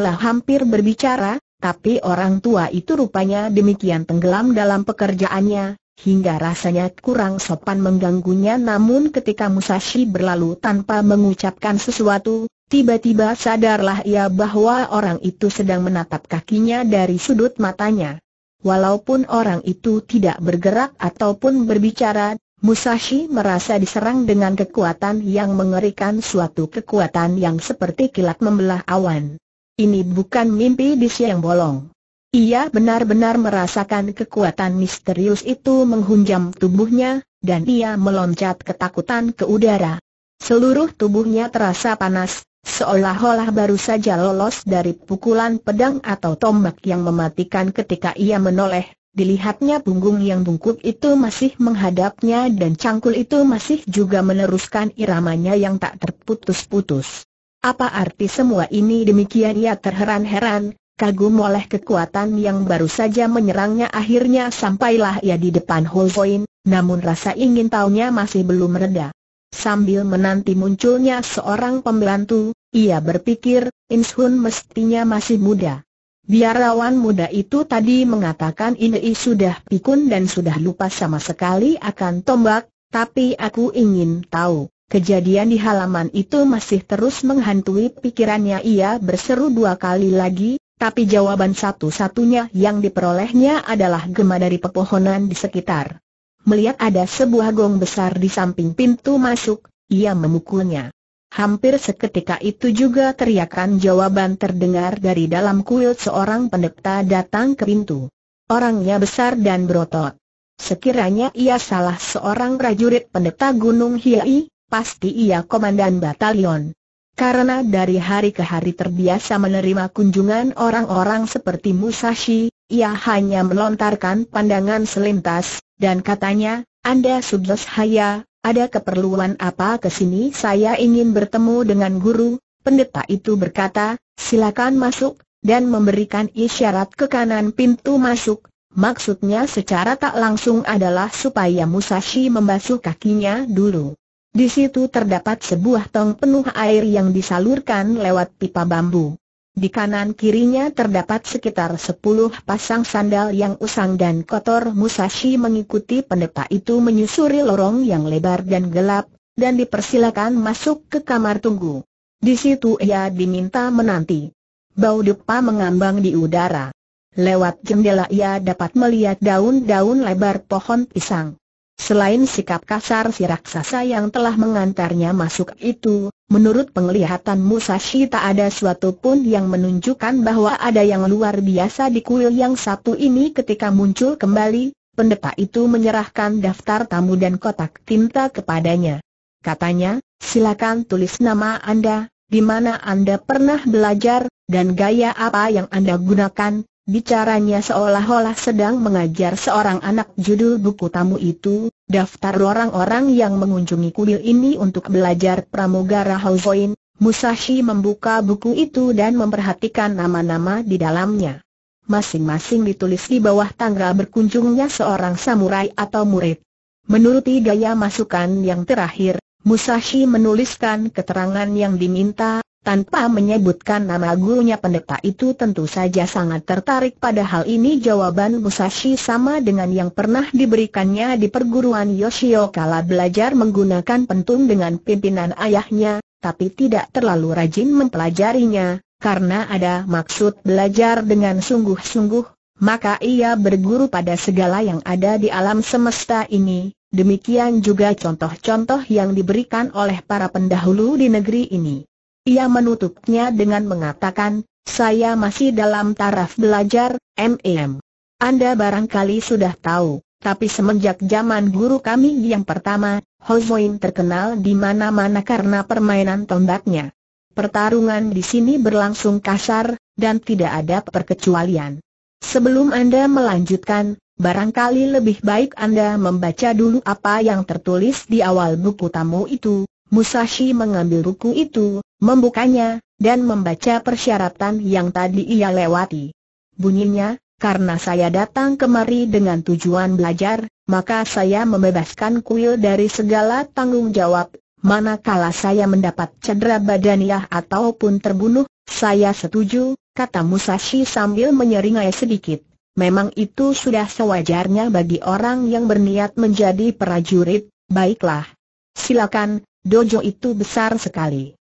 lah hampir berbicara, tapi orang tua itu rupanya demikian tenggelam dalam pekerjaannya, hingga rasanya kurang sopan mengganggunya namun ketika Musashi berlalu tanpa mengucapkan sesuatu, tiba-tiba sadarlah ia bahwa orang itu sedang menatap kakinya dari sudut matanya. Walaupun orang itu tidak bergerak ataupun berbicara, Musashi merasa diserang dengan kekuatan yang mengerikan suatu kekuatan yang seperti kilat membelah awan. Ini bukan mimpi di siang bolong. Ia benar-benar merasakan kekuatan misterius itu menghunjam tubuhnya, dan ia meloncat ketakutan ke udara. Seluruh tubuhnya terasa panas, seolah-olah baru saja lolos dari pukulan pedang atau tombak yang mematikan ketika ia menoleh Dilihatnya punggung yang bungkuk itu masih menghadapnya dan cangkul itu masih juga meneruskan iramanya yang tak terputus-putus. Apa arti semua ini demikian ia terheran-heran, kagum oleh kekuatan yang baru saja menyerangnya akhirnya sampailah ia di depan point, namun rasa ingin tahunya masih belum reda. Sambil menanti munculnya seorang pembantu, ia berpikir, Inshun mestinya masih muda. Biarawan muda itu tadi mengatakan ini sudah pikun dan sudah lupa sama sekali akan tombak, tapi aku ingin tahu, kejadian di halaman itu masih terus menghantui pikirannya ia berseru dua kali lagi, tapi jawaban satu-satunya yang diperolehnya adalah gema dari pepohonan di sekitar. Melihat ada sebuah gong besar di samping pintu masuk, ia memukulnya. Hampir seketika itu juga teriakan jawaban terdengar dari dalam kuil seorang pendeta datang ke pintu. Orangnya besar dan berotot. Sekiranya ia salah seorang prajurit pendeta Gunung Hiai, pasti ia komandan batalion. Karena dari hari ke hari terbiasa menerima kunjungan orang-orang seperti Musashi, ia hanya melontarkan pandangan selintas, dan katanya, Anda sudah Haya, ada keperluan apa ke sini? Saya ingin bertemu dengan guru, pendeta itu berkata, silakan masuk, dan memberikan isyarat ke kanan pintu masuk. Maksudnya secara tak langsung adalah supaya Musashi membasuh kakinya dulu. Di situ terdapat sebuah tong penuh air yang disalurkan lewat pipa bambu. Di kanan kirinya terdapat sekitar sepuluh pasang sandal yang usang dan kotor Musashi mengikuti pendeta itu menyusuri lorong yang lebar dan gelap, dan dipersilakan masuk ke kamar tunggu. Di situ ia diminta menanti. Bau dupa mengambang di udara. Lewat jendela ia dapat melihat daun-daun lebar pohon pisang. Selain sikap kasar si raksasa yang telah mengantarnya masuk itu, menurut penglihatan Musashi tak ada suatu pun yang menunjukkan bahwa ada yang luar biasa di kuil yang satu ini ketika muncul kembali, pendeta itu menyerahkan daftar tamu dan kotak tinta kepadanya. Katanya, silakan tulis nama Anda, di mana Anda pernah belajar, dan gaya apa yang Anda gunakan, Bicaranya seolah-olah sedang mengajar seorang anak judul buku tamu itu, daftar orang-orang yang mengunjungi kuil ini untuk belajar pramugara Hauzoin, Musashi membuka buku itu dan memperhatikan nama-nama di dalamnya. Masing-masing ditulis di bawah tangga berkunjungnya seorang samurai atau murid. Menuruti gaya masukan yang terakhir, Musashi menuliskan keterangan yang diminta, tanpa menyebutkan nama gurunya pendeta itu tentu saja sangat tertarik pada hal ini jawaban Musashi sama dengan yang pernah diberikannya di perguruan Yoshio kala belajar menggunakan pentung dengan pimpinan ayahnya, tapi tidak terlalu rajin mempelajarinya, karena ada maksud belajar dengan sungguh-sungguh, maka ia berguru pada segala yang ada di alam semesta ini, demikian juga contoh-contoh yang diberikan oleh para pendahulu di negeri ini. Ia menutupnya dengan mengatakan, saya masih dalam taraf belajar, M.E.M. Anda barangkali sudah tahu, tapi semenjak zaman guru kami yang pertama, Hozoin terkenal di mana-mana karena permainan tombaknya. Pertarungan di sini berlangsung kasar, dan tidak ada perkecualian. Sebelum Anda melanjutkan, Barangkali lebih baik Anda membaca dulu apa yang tertulis di awal buku tamu itu. Musashi mengambil buku itu, membukanya, dan membaca persyaratan yang tadi ia lewati. Bunyinya, karena saya datang kemari dengan tujuan belajar, maka saya membebaskan kuil dari segala tanggung jawab, manakala saya mendapat cedera badaniah ya ataupun terbunuh, saya setuju, kata Musashi sambil menyeringai sedikit. Memang itu sudah sewajarnya bagi orang yang berniat menjadi prajurit, baiklah. Silakan, dojo itu besar sekali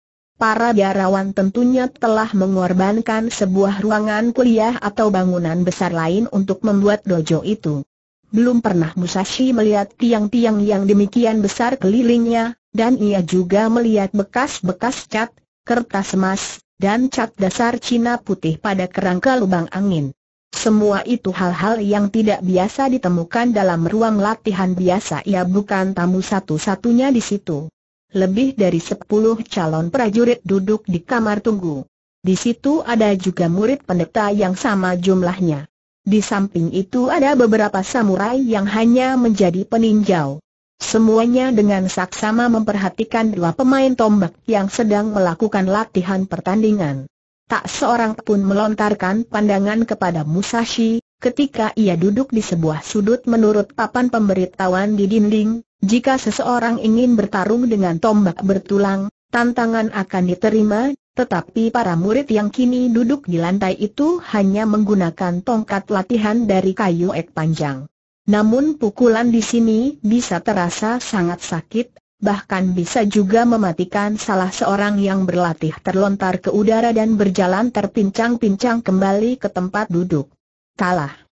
para biarawan tentunya telah mengorbankan sebuah ruangan kuliah atau bangunan besar lain untuk membuat dojo itu. Belum pernah Musashi melihat tiang-tiang yang demikian besar kelilingnya, dan ia juga melihat bekas-bekas cat, kertas emas, dan cat dasar Cina putih pada kerangka lubang angin. Semua itu hal-hal yang tidak biasa ditemukan dalam ruang latihan biasa ia bukan tamu satu-satunya di situ lebih dari sepuluh calon prajurit duduk di kamar tunggu. Di situ ada juga murid pendeta yang sama jumlahnya. Di samping itu ada beberapa samurai yang hanya menjadi peninjau. Semuanya dengan saksama memperhatikan dua pemain tombak yang sedang melakukan latihan pertandingan. Tak seorang pun melontarkan pandangan kepada Musashi, ketika ia duduk di sebuah sudut menurut papan pemberitahuan di dinding, jika seseorang ingin bertarung dengan tombak bertulang, tantangan akan diterima, tetapi para murid yang kini duduk di lantai itu hanya menggunakan tongkat latihan dari kayu ek panjang. Namun pukulan di sini bisa terasa sangat sakit, bahkan bisa juga mematikan salah seorang yang berlatih terlontar ke udara dan berjalan terpincang-pincang kembali ke tempat duduk. Kalah.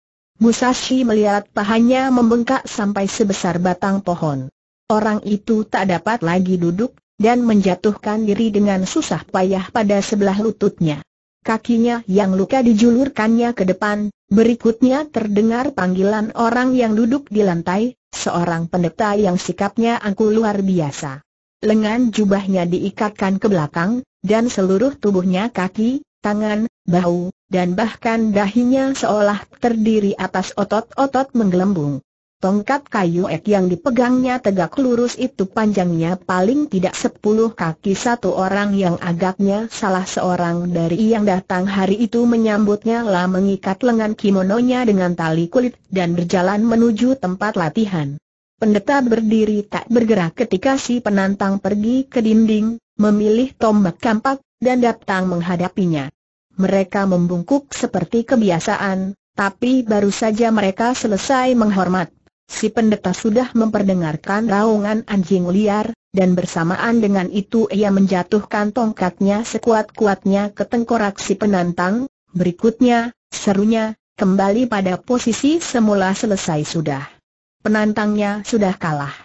Musashi melihat pahanya membengkak sampai sebesar batang pohon. Orang itu tak dapat lagi duduk, dan menjatuhkan diri dengan susah payah pada sebelah lututnya. Kakinya yang luka dijulurkannya ke depan, berikutnya terdengar panggilan orang yang duduk di lantai, seorang pendeta yang sikapnya angkuh luar biasa. Lengan jubahnya diikatkan ke belakang, dan seluruh tubuhnya kaki, tangan, bahu, dan bahkan dahinya seolah terdiri atas otot-otot menggelembung. Tongkat kayu ek yang dipegangnya tegak lurus itu panjangnya paling tidak sepuluh kaki satu orang yang agaknya salah seorang dari yang datang hari itu menyambutnya lah mengikat lengan kimononya dengan tali kulit dan berjalan menuju tempat latihan. Pendeta berdiri tak bergerak ketika si penantang pergi ke dinding, memilih tombak kampak, dan datang menghadapinya. Mereka membungkuk seperti kebiasaan, tapi baru saja mereka selesai menghormat. Si pendeta sudah memperdengarkan raungan anjing liar, dan bersamaan dengan itu ia menjatuhkan tongkatnya sekuat-kuatnya ke tengkorak si penantang. Berikutnya, serunya, kembali pada posisi semula selesai sudah. Penantangnya sudah kalah.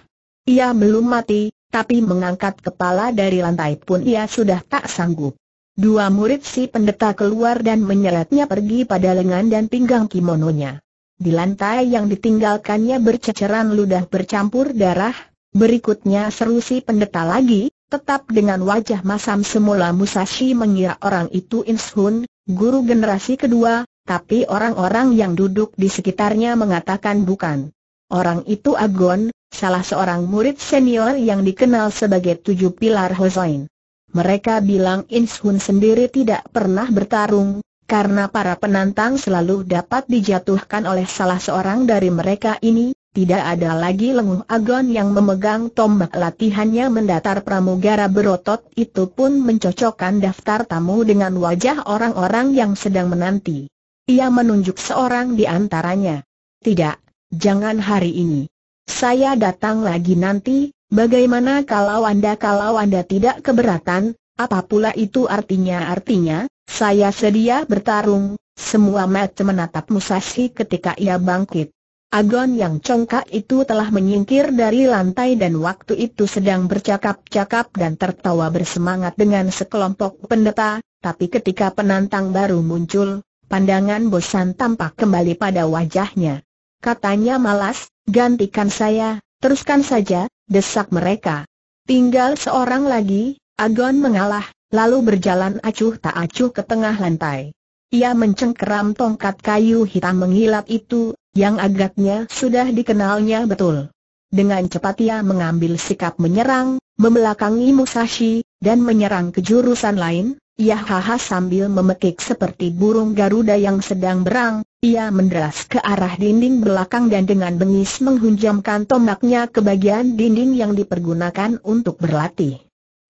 Ia belum mati, tapi mengangkat kepala dari lantai pun ia sudah tak sanggup. Dua murid si pendeta keluar dan menyeretnya pergi pada lengan dan pinggang kimononya. Di lantai yang ditinggalkannya berceceran ludah bercampur darah, berikutnya seru si pendeta lagi, tetap dengan wajah masam semula Musashi mengira orang itu Inshun, guru generasi kedua, tapi orang-orang yang duduk di sekitarnya mengatakan bukan. Orang itu Agon, salah seorang murid senior yang dikenal sebagai tujuh pilar Hosoin. Mereka bilang Inshun sendiri tidak pernah bertarung, karena para penantang selalu dapat dijatuhkan oleh salah seorang dari mereka ini, tidak ada lagi lenguh agon yang memegang tombak latihannya mendatar pramugara berotot itu pun mencocokkan daftar tamu dengan wajah orang-orang yang sedang menanti. Ia menunjuk seorang di antaranya. Tidak, jangan hari ini. Saya datang lagi nanti, bagaimana kalau Anda kalau Anda tidak keberatan, apa pula itu artinya artinya, saya sedia bertarung, semua mata menatap Musashi ketika ia bangkit. Agon yang congkak itu telah menyingkir dari lantai dan waktu itu sedang bercakap-cakap dan tertawa bersemangat dengan sekelompok pendeta, tapi ketika penantang baru muncul, pandangan bosan tampak kembali pada wajahnya katanya malas, gantikan saya, teruskan saja, desak mereka. Tinggal seorang lagi, Agon mengalah, lalu berjalan acuh tak acuh ke tengah lantai. Ia mencengkeram tongkat kayu hitam mengilap itu, yang agaknya sudah dikenalnya betul. Dengan cepat ia mengambil sikap menyerang, membelakangi Musashi, dan menyerang ke jurusan lain, ia Yahaha sambil memekik seperti burung Garuda yang sedang berang, ia menderas ke arah dinding belakang dan dengan bengis menghunjamkan tombaknya ke bagian dinding yang dipergunakan untuk berlatih.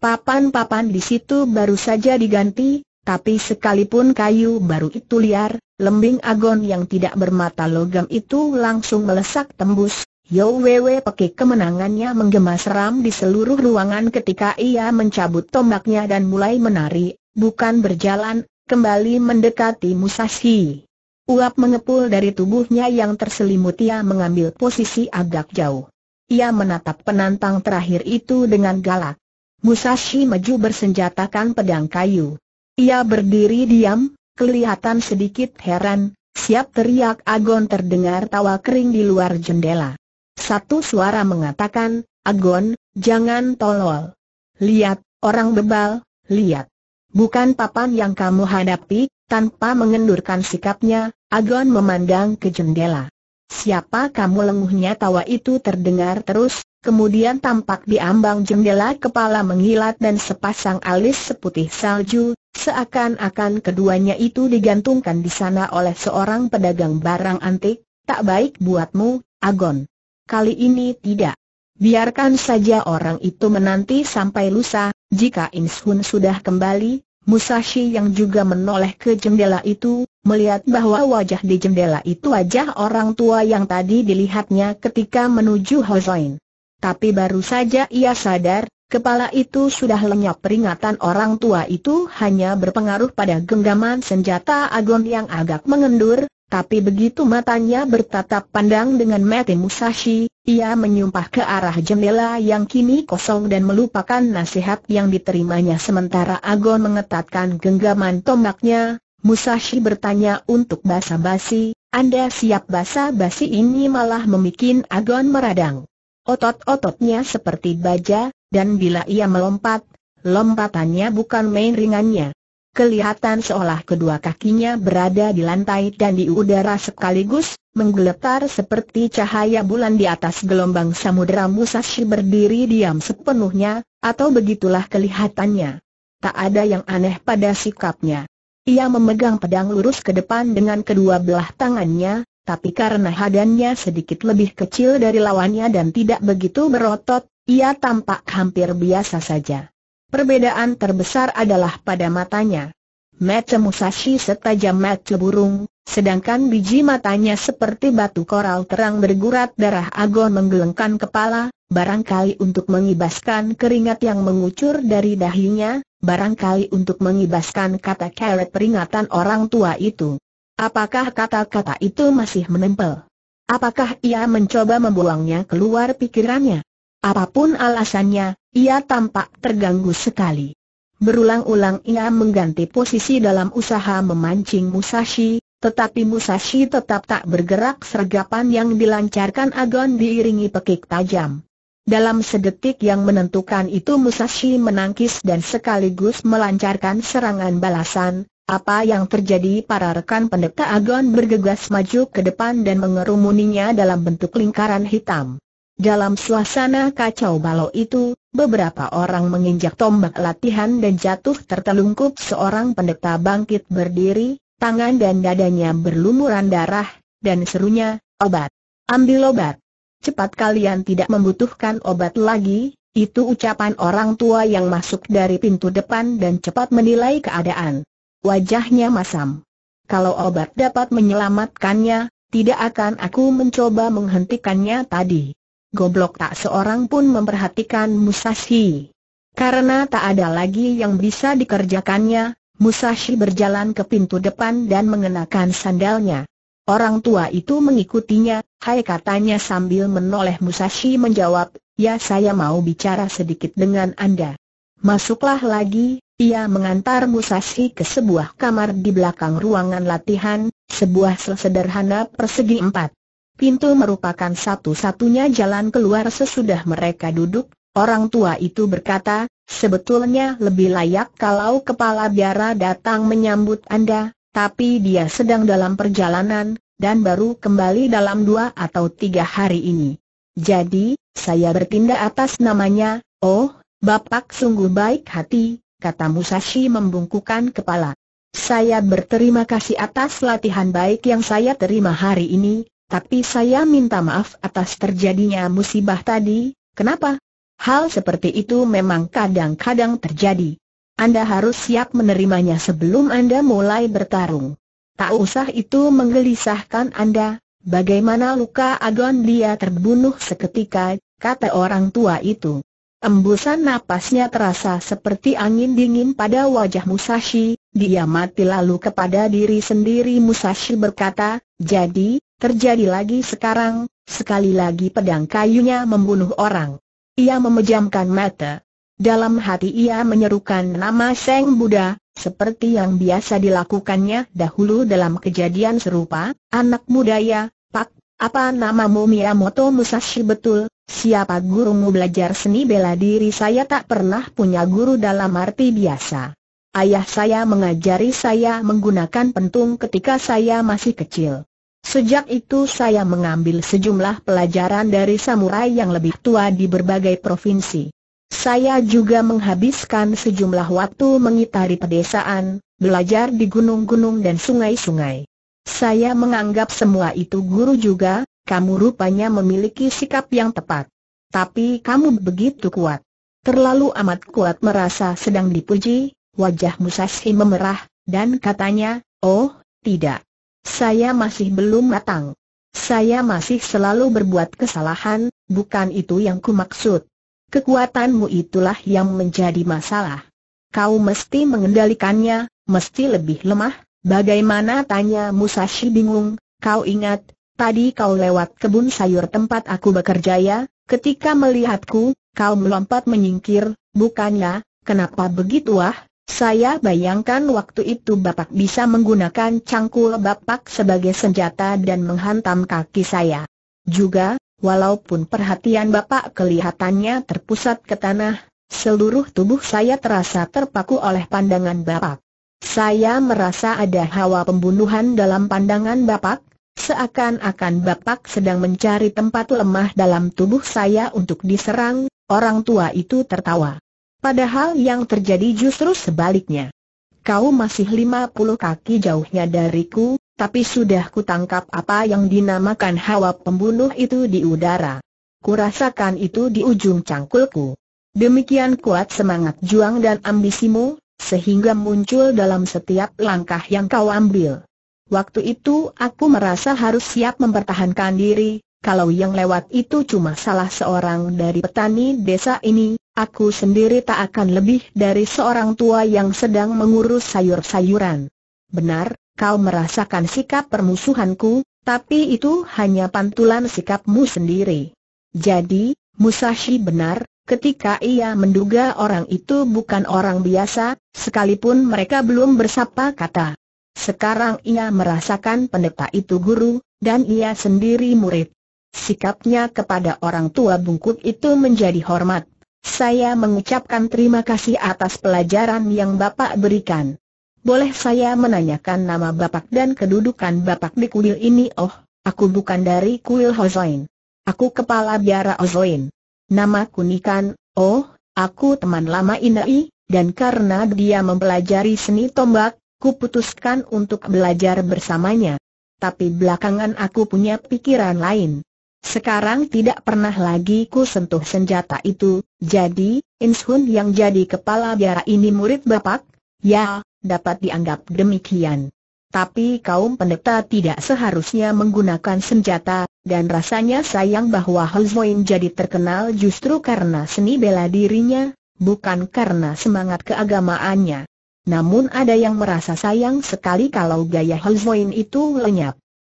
Papan-papan di situ baru saja diganti, tapi sekalipun kayu baru itu liar, lembing agon yang tidak bermata logam itu langsung melesak tembus, Yo Wewe pekik kemenangannya menggema ram di seluruh ruangan ketika ia mencabut tombaknya dan mulai menari, bukan berjalan, kembali mendekati Musashi. Uap mengepul dari tubuhnya yang terselimut ia mengambil posisi agak jauh. Ia menatap penantang terakhir itu dengan galak. Musashi maju bersenjatakan pedang kayu. Ia berdiri diam, kelihatan sedikit heran, siap teriak Agon terdengar tawa kering di luar jendela. Satu suara mengatakan, Agon, jangan tolol. Lihat, orang bebal, lihat. Bukan papan yang kamu hadapi, tanpa mengendurkan sikapnya, Agon memandang ke jendela. Siapa kamu lenguhnya tawa itu terdengar terus, kemudian tampak di ambang jendela kepala mengilat dan sepasang alis seputih salju, seakan-akan keduanya itu digantungkan di sana oleh seorang pedagang barang antik, tak baik buatmu, Agon. Kali ini tidak. Biarkan saja orang itu menanti sampai lusa, jika Inshun sudah kembali, Musashi yang juga menoleh ke jendela itu, melihat bahwa wajah di jendela itu wajah orang tua yang tadi dilihatnya ketika menuju Hozoin. Tapi baru saja ia sadar, kepala itu sudah lenyap peringatan orang tua itu hanya berpengaruh pada genggaman senjata agon yang agak mengendur, tapi begitu matanya bertatap pandang dengan mati Musashi, ia menyumpah ke arah jendela yang kini kosong dan melupakan nasihat yang diterimanya sementara Agon mengetatkan genggaman tombaknya, Musashi bertanya untuk basa-basi, Anda siap basa-basi ini malah memikin Agon meradang. Otot-ototnya seperti baja, dan bila ia melompat, lompatannya bukan main ringannya kelihatan seolah kedua kakinya berada di lantai dan di udara sekaligus, menggeletar seperti cahaya bulan di atas gelombang samudera Musashi berdiri diam sepenuhnya, atau begitulah kelihatannya. Tak ada yang aneh pada sikapnya. Ia memegang pedang lurus ke depan dengan kedua belah tangannya, tapi karena hadannya sedikit lebih kecil dari lawannya dan tidak begitu berotot, ia tampak hampir biasa saja. Perbedaan terbesar adalah pada matanya. Mata Musashi setajam mata burung, sedangkan biji matanya seperti batu koral terang bergurat darah agon menggelengkan kepala, barangkali untuk mengibaskan keringat yang mengucur dari dahinya, barangkali untuk mengibaskan kata keret peringatan orang tua itu. Apakah kata-kata itu masih menempel? Apakah ia mencoba membuangnya keluar pikirannya? Apapun alasannya, ia tampak terganggu sekali. Berulang-ulang ia mengganti posisi dalam usaha memancing Musashi, tetapi Musashi tetap tak bergerak sergapan yang dilancarkan Agon diiringi pekik tajam. Dalam sedetik yang menentukan itu Musashi menangkis dan sekaligus melancarkan serangan balasan, apa yang terjadi para rekan pendeta Agon bergegas maju ke depan dan mengerumuninya dalam bentuk lingkaran hitam. Dalam suasana kacau balau itu, beberapa orang menginjak tombak latihan dan jatuh tertelungkup seorang pendeta bangkit berdiri, tangan dan dadanya berlumuran darah, dan serunya, obat. Ambil obat. Cepat kalian tidak membutuhkan obat lagi, itu ucapan orang tua yang masuk dari pintu depan dan cepat menilai keadaan. Wajahnya masam. Kalau obat dapat menyelamatkannya, tidak akan aku mencoba menghentikannya tadi goblok tak seorang pun memperhatikan Musashi. Karena tak ada lagi yang bisa dikerjakannya, Musashi berjalan ke pintu depan dan mengenakan sandalnya. Orang tua itu mengikutinya, hai katanya sambil menoleh Musashi menjawab, ya saya mau bicara sedikit dengan Anda. Masuklah lagi, ia mengantar Musashi ke sebuah kamar di belakang ruangan latihan, sebuah sel sederhana persegi empat. Pintu merupakan satu-satunya jalan keluar sesudah mereka duduk, orang tua itu berkata, sebetulnya lebih layak kalau kepala biara datang menyambut Anda, tapi dia sedang dalam perjalanan, dan baru kembali dalam dua atau tiga hari ini. Jadi, saya bertindak atas namanya, oh, Bapak sungguh baik hati, kata Musashi membungkukan kepala. Saya berterima kasih atas latihan baik yang saya terima hari ini, tapi saya minta maaf atas terjadinya musibah tadi, kenapa? Hal seperti itu memang kadang-kadang terjadi. Anda harus siap menerimanya sebelum Anda mulai bertarung. Tak usah itu menggelisahkan Anda, bagaimana luka agon dia terbunuh seketika, kata orang tua itu. Embusan napasnya terasa seperti angin dingin pada wajah Musashi, dia mati lalu kepada diri sendiri Musashi berkata, jadi, terjadi lagi sekarang, sekali lagi pedang kayunya membunuh orang. Ia memejamkan mata. Dalam hati ia menyerukan nama Seng Buddha, seperti yang biasa dilakukannya dahulu dalam kejadian serupa, anak muda ya, Pak, apa namamu Miyamoto Musashi betul, siapa gurumu belajar seni bela diri saya tak pernah punya guru dalam arti biasa. Ayah saya mengajari saya menggunakan pentung ketika saya masih kecil. Sejak itu saya mengambil sejumlah pelajaran dari samurai yang lebih tua di berbagai provinsi. Saya juga menghabiskan sejumlah waktu mengitari pedesaan, belajar di gunung-gunung dan sungai-sungai. Saya menganggap semua itu guru juga, kamu rupanya memiliki sikap yang tepat. Tapi kamu begitu kuat. Terlalu amat kuat merasa sedang dipuji, Wajah Musashi memerah, dan katanya, oh, tidak. Saya masih belum matang. Saya masih selalu berbuat kesalahan, bukan itu yang kumaksud. Kekuatanmu itulah yang menjadi masalah. Kau mesti mengendalikannya, mesti lebih lemah, bagaimana tanya Musashi bingung, kau ingat, tadi kau lewat kebun sayur tempat aku bekerja ya, ketika melihatku, kau melompat menyingkir, bukannya, kenapa begitu ah, saya bayangkan waktu itu Bapak bisa menggunakan cangkul Bapak sebagai senjata dan menghantam kaki saya. Juga, walaupun perhatian Bapak kelihatannya terpusat ke tanah, seluruh tubuh saya terasa terpaku oleh pandangan Bapak. Saya merasa ada hawa pembunuhan dalam pandangan Bapak, seakan-akan Bapak sedang mencari tempat lemah dalam tubuh saya untuk diserang, orang tua itu tertawa. Padahal yang terjadi justru sebaliknya. Kau masih 50 kaki jauhnya dariku, tapi sudah kutangkap apa yang dinamakan hawa pembunuh itu di udara. Kurasakan itu di ujung cangkulku. Demikian kuat semangat juang dan ambisimu, sehingga muncul dalam setiap langkah yang kau ambil. Waktu itu aku merasa harus siap mempertahankan diri, kalau yang lewat itu cuma salah seorang dari petani desa ini, aku sendiri tak akan lebih dari seorang tua yang sedang mengurus sayur-sayuran. Benar, kau merasakan sikap permusuhanku, tapi itu hanya pantulan sikapmu sendiri. Jadi, Musashi benar, ketika ia menduga orang itu bukan orang biasa, sekalipun mereka belum bersapa kata. Sekarang ia merasakan pendeta itu guru, dan ia sendiri murid. Sikapnya kepada orang tua bungkuk itu menjadi hormat. Saya mengucapkan terima kasih atas pelajaran yang Bapak berikan. Boleh saya menanyakan nama Bapak dan kedudukan Bapak di kuil ini? Oh, aku bukan dari kuil Hozoin. Aku kepala biara Hozoin. Nama kunikan, oh, aku teman lama Inai, dan karena dia mempelajari seni tombak, kuputuskan untuk belajar bersamanya. Tapi belakangan aku punya pikiran lain. Sekarang tidak pernah lagi ku sentuh senjata itu, jadi, Inshun yang jadi kepala biara ini murid bapak? Ya, dapat dianggap demikian. Tapi kaum pendeta tidak seharusnya menggunakan senjata, dan rasanya sayang bahwa Hezwoin jadi terkenal justru karena seni bela dirinya, bukan karena semangat keagamaannya. Namun ada yang merasa sayang sekali kalau gaya Hezwoin itu lenyap.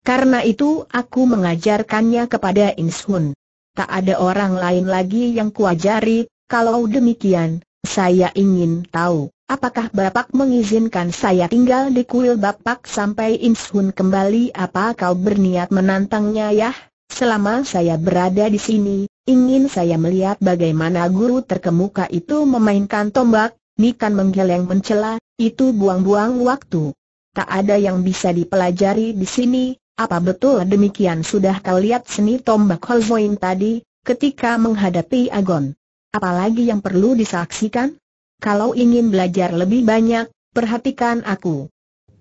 Karena itu aku mengajarkannya kepada Insun. Tak ada orang lain lagi yang kuajari, kalau demikian, saya ingin tahu, apakah Bapak mengizinkan saya tinggal di kuil Bapak sampai Insun kembali apa kau berniat menantangnya ya? Selama saya berada di sini, ingin saya melihat bagaimana guru terkemuka itu memainkan tombak, Nikan menggeleng mencela, itu buang-buang waktu. Tak ada yang bisa dipelajari di sini, apa betul demikian sudah kau lihat seni tombak Holzoin tadi, ketika menghadapi Agon? Apalagi yang perlu disaksikan? Kalau ingin belajar lebih banyak, perhatikan aku.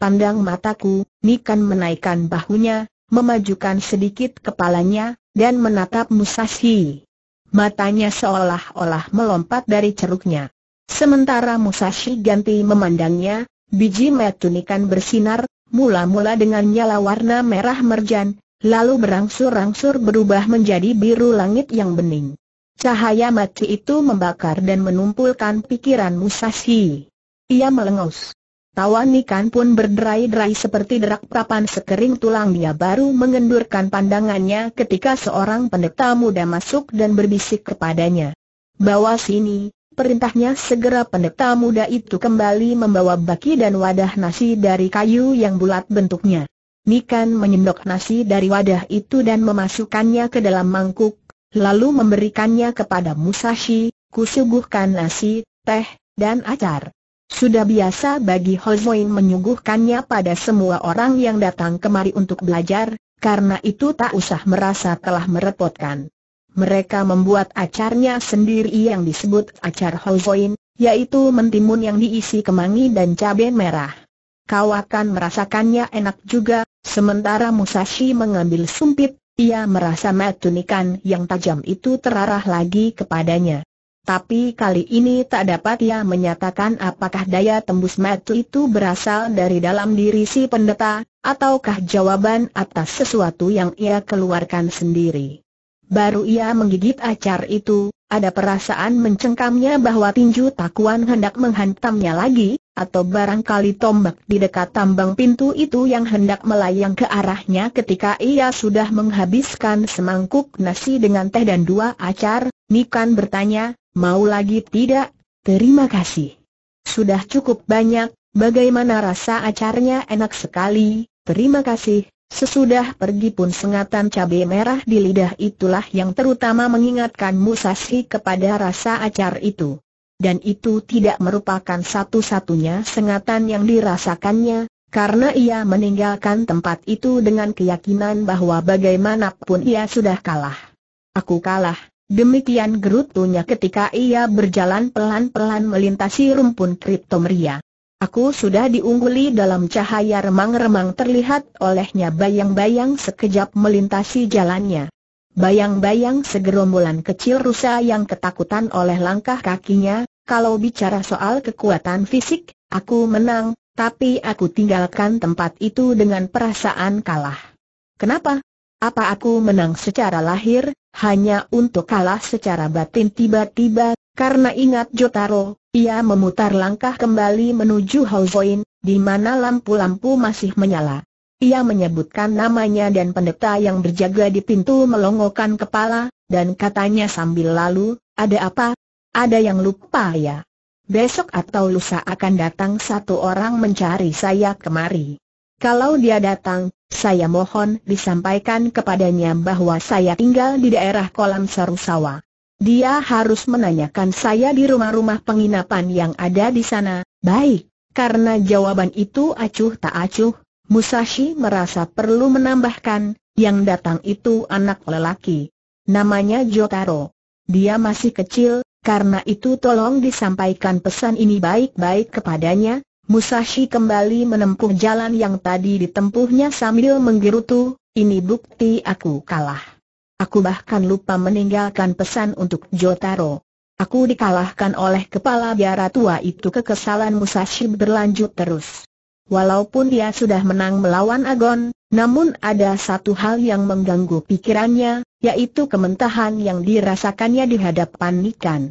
Pandang mataku, Nikan menaikkan bahunya, memajukan sedikit kepalanya, dan menatap Musashi. Matanya seolah-olah melompat dari ceruknya. Sementara Musashi ganti memandangnya, biji metunikan bersinar, mula-mula dengan nyala warna merah merjan, lalu berangsur-angsur berubah menjadi biru langit yang bening. Cahaya mati itu membakar dan menumpulkan pikiran Musashi. Ia melengus. ikan pun berderai-derai seperti derak papan sekering tulang dia baru mengendurkan pandangannya ketika seorang pendeta muda masuk dan berbisik kepadanya. Bawa sini, Perintahnya segera pendeta muda itu kembali membawa baki dan wadah nasi dari kayu yang bulat bentuknya. Nikan menyendok nasi dari wadah itu dan memasukkannya ke dalam mangkuk, lalu memberikannya kepada Musashi, kusuguhkan nasi, teh, dan acar. Sudah biasa bagi Hozoin menyuguhkannya pada semua orang yang datang kemari untuk belajar, karena itu tak usah merasa telah merepotkan mereka membuat acarnya sendiri yang disebut acar Hoivoin, yaitu mentimun yang diisi kemangi dan cabai merah. Kau akan merasakannya enak juga, sementara Musashi mengambil sumpit, ia merasa matunikan yang tajam itu terarah lagi kepadanya. Tapi kali ini tak dapat ia menyatakan apakah daya tembus matu itu berasal dari dalam diri si pendeta, ataukah jawaban atas sesuatu yang ia keluarkan sendiri. Baru ia menggigit acar itu, ada perasaan mencengkamnya bahwa tinju takuan hendak menghantamnya lagi, atau barangkali tombak di dekat tambang pintu itu yang hendak melayang ke arahnya ketika ia sudah menghabiskan semangkuk nasi dengan teh dan dua acar, Nikan bertanya, mau lagi tidak? Terima kasih. Sudah cukup banyak, bagaimana rasa acarnya enak sekali, terima kasih, Sesudah pergi pun sengatan cabai merah di lidah itulah yang terutama mengingatkan Musashi kepada rasa acar itu. Dan itu tidak merupakan satu-satunya sengatan yang dirasakannya, karena ia meninggalkan tempat itu dengan keyakinan bahwa bagaimanapun ia sudah kalah. Aku kalah, demikian gerutunya ketika ia berjalan pelan-pelan melintasi rumpun kriptomeria. Aku sudah diungguli dalam cahaya remang-remang terlihat olehnya bayang-bayang sekejap melintasi jalannya. Bayang-bayang segerombolan kecil rusa yang ketakutan oleh langkah kakinya, kalau bicara soal kekuatan fisik, aku menang, tapi aku tinggalkan tempat itu dengan perasaan kalah. Kenapa? Apa aku menang secara lahir, hanya untuk kalah secara batin tiba-tiba karena ingat Jotaro, ia memutar langkah kembali menuju Hauzoin, di mana lampu-lampu masih menyala. Ia menyebutkan namanya dan pendeta yang berjaga di pintu melongokkan kepala, dan katanya sambil lalu, ada apa? Ada yang lupa ya? Besok atau lusa akan datang satu orang mencari saya kemari. Kalau dia datang, saya mohon disampaikan kepadanya bahwa saya tinggal di daerah kolam Sarusawa. Dia harus menanyakan saya di rumah-rumah penginapan yang ada di sana. Baik, karena jawaban itu acuh tak acuh, Musashi merasa perlu menambahkan, yang datang itu anak lelaki. Namanya Jotaro. Dia masih kecil, karena itu tolong disampaikan pesan ini baik-baik kepadanya. Musashi kembali menempuh jalan yang tadi ditempuhnya sambil menggerutu, ini bukti aku kalah. Aku bahkan lupa meninggalkan pesan untuk Jotaro. Aku dikalahkan oleh kepala biara tua itu kekesalan Musashi berlanjut terus. Walaupun dia sudah menang melawan Agon, namun ada satu hal yang mengganggu pikirannya, yaitu kementahan yang dirasakannya di hadapan Nikan.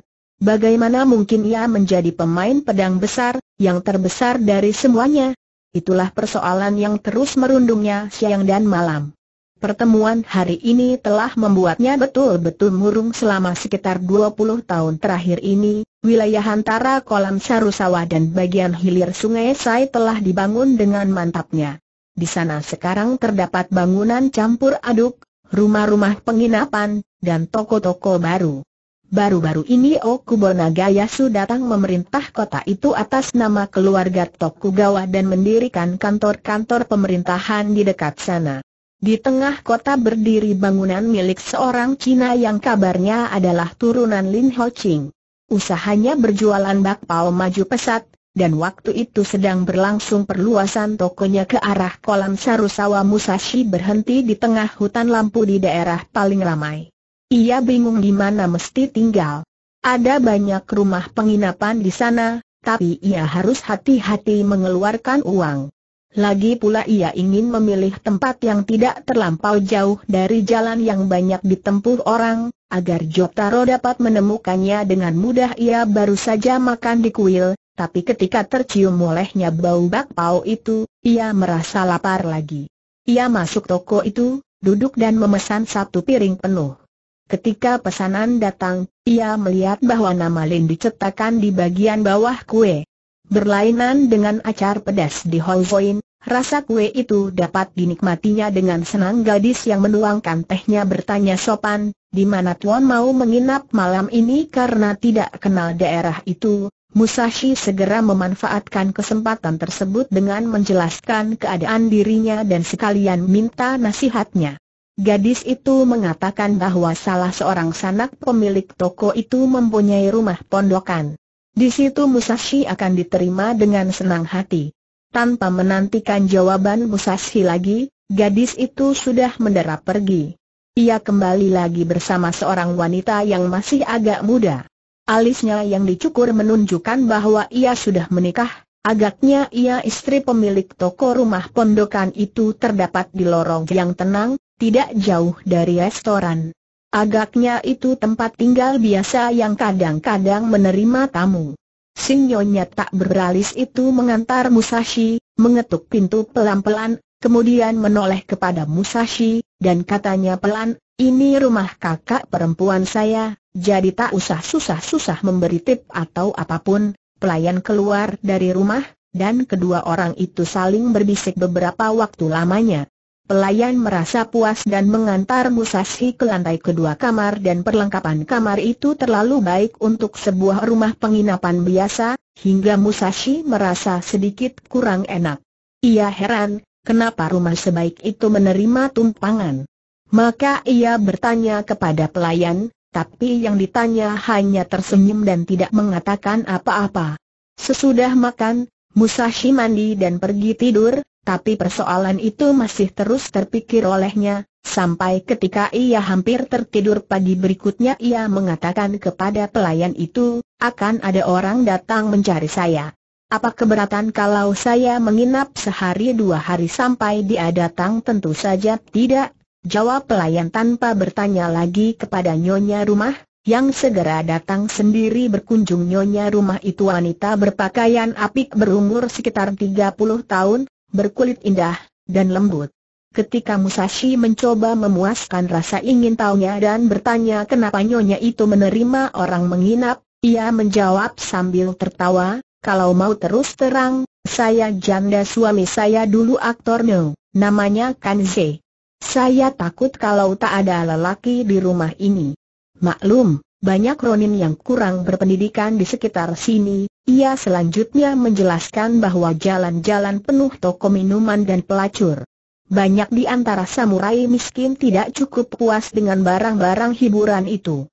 Bagaimana mungkin ia menjadi pemain pedang besar, yang terbesar dari semuanya? Itulah persoalan yang terus merundungnya siang dan malam. Pertemuan hari ini telah membuatnya betul-betul murung selama sekitar 20 tahun terakhir ini, wilayah antara kolam Sarusawa dan bagian hilir sungai Sai telah dibangun dengan mantapnya. Di sana sekarang terdapat bangunan campur aduk, rumah-rumah penginapan, dan toko-toko baru. Baru-baru ini Okubona Nagayasu datang memerintah kota itu atas nama keluarga Tokugawa dan mendirikan kantor-kantor pemerintahan di dekat sana. Di tengah kota berdiri bangunan milik seorang Cina yang kabarnya adalah turunan Lin Ho Ching. Usahanya berjualan bakpao maju pesat, dan waktu itu sedang berlangsung perluasan tokonya ke arah kolam Sarusawa Musashi berhenti di tengah hutan lampu di daerah paling ramai. Ia bingung di mana mesti tinggal. Ada banyak rumah penginapan di sana, tapi ia harus hati-hati mengeluarkan uang. Lagi pula ia ingin memilih tempat yang tidak terlampau jauh dari jalan yang banyak ditempuh orang, agar Jotaro dapat menemukannya dengan mudah ia baru saja makan di kuil, tapi ketika tercium olehnya bau bakpao itu, ia merasa lapar lagi. Ia masuk toko itu, duduk dan memesan satu piring penuh. Ketika pesanan datang, ia melihat bahwa nama Lin dicetakan di bagian bawah kue. Berlainan dengan acar pedas di Holvoin, rasa kue itu dapat dinikmatinya dengan senang gadis yang menuangkan tehnya bertanya sopan, di mana tuan mau menginap malam ini karena tidak kenal daerah itu, Musashi segera memanfaatkan kesempatan tersebut dengan menjelaskan keadaan dirinya dan sekalian minta nasihatnya. Gadis itu mengatakan bahwa salah seorang sanak pemilik toko itu mempunyai rumah pondokan. Di situ Musashi akan diterima dengan senang hati. Tanpa menantikan jawaban Musashi lagi, gadis itu sudah menderap pergi. Ia kembali lagi bersama seorang wanita yang masih agak muda. Alisnya yang dicukur menunjukkan bahwa ia sudah menikah, agaknya ia istri pemilik toko rumah pondokan itu terdapat di lorong yang tenang, tidak jauh dari restoran. Agaknya itu tempat tinggal biasa yang kadang-kadang menerima tamu. Sinyonya tak beralis itu mengantar Musashi, mengetuk pintu pelan-pelan, kemudian menoleh kepada Musashi, dan katanya pelan, ini rumah kakak perempuan saya, jadi tak usah susah-susah memberi tip atau apapun, pelayan keluar dari rumah, dan kedua orang itu saling berbisik beberapa waktu lamanya. Pelayan merasa puas dan mengantar Musashi ke lantai kedua kamar dan perlengkapan kamar itu terlalu baik untuk sebuah rumah penginapan biasa, hingga Musashi merasa sedikit kurang enak. Ia heran, kenapa rumah sebaik itu menerima tumpangan. Maka ia bertanya kepada pelayan, tapi yang ditanya hanya tersenyum dan tidak mengatakan apa-apa. Sesudah makan, Musashi mandi dan pergi tidur, tapi persoalan itu masih terus terpikir olehnya, sampai ketika ia hampir tertidur pagi berikutnya ia mengatakan kepada pelayan itu, akan ada orang datang mencari saya. Apa keberatan kalau saya menginap sehari dua hari sampai dia datang tentu saja tidak, jawab pelayan tanpa bertanya lagi kepada nyonya rumah, yang segera datang sendiri berkunjung nyonya rumah itu wanita berpakaian apik berumur sekitar 30 tahun, berkulit indah, dan lembut. Ketika Musashi mencoba memuaskan rasa ingin tahunya dan bertanya kenapa nyonya itu menerima orang menginap, ia menjawab sambil tertawa, kalau mau terus terang, saya janda suami saya dulu aktor no, namanya Kanze. Saya takut kalau tak ada lelaki di rumah ini. Maklum, banyak Ronin yang kurang berpendidikan di sekitar sini, ia selanjutnya menjelaskan bahwa jalan-jalan penuh toko minuman dan pelacur. Banyak di antara samurai miskin tidak cukup puas dengan barang-barang hiburan itu.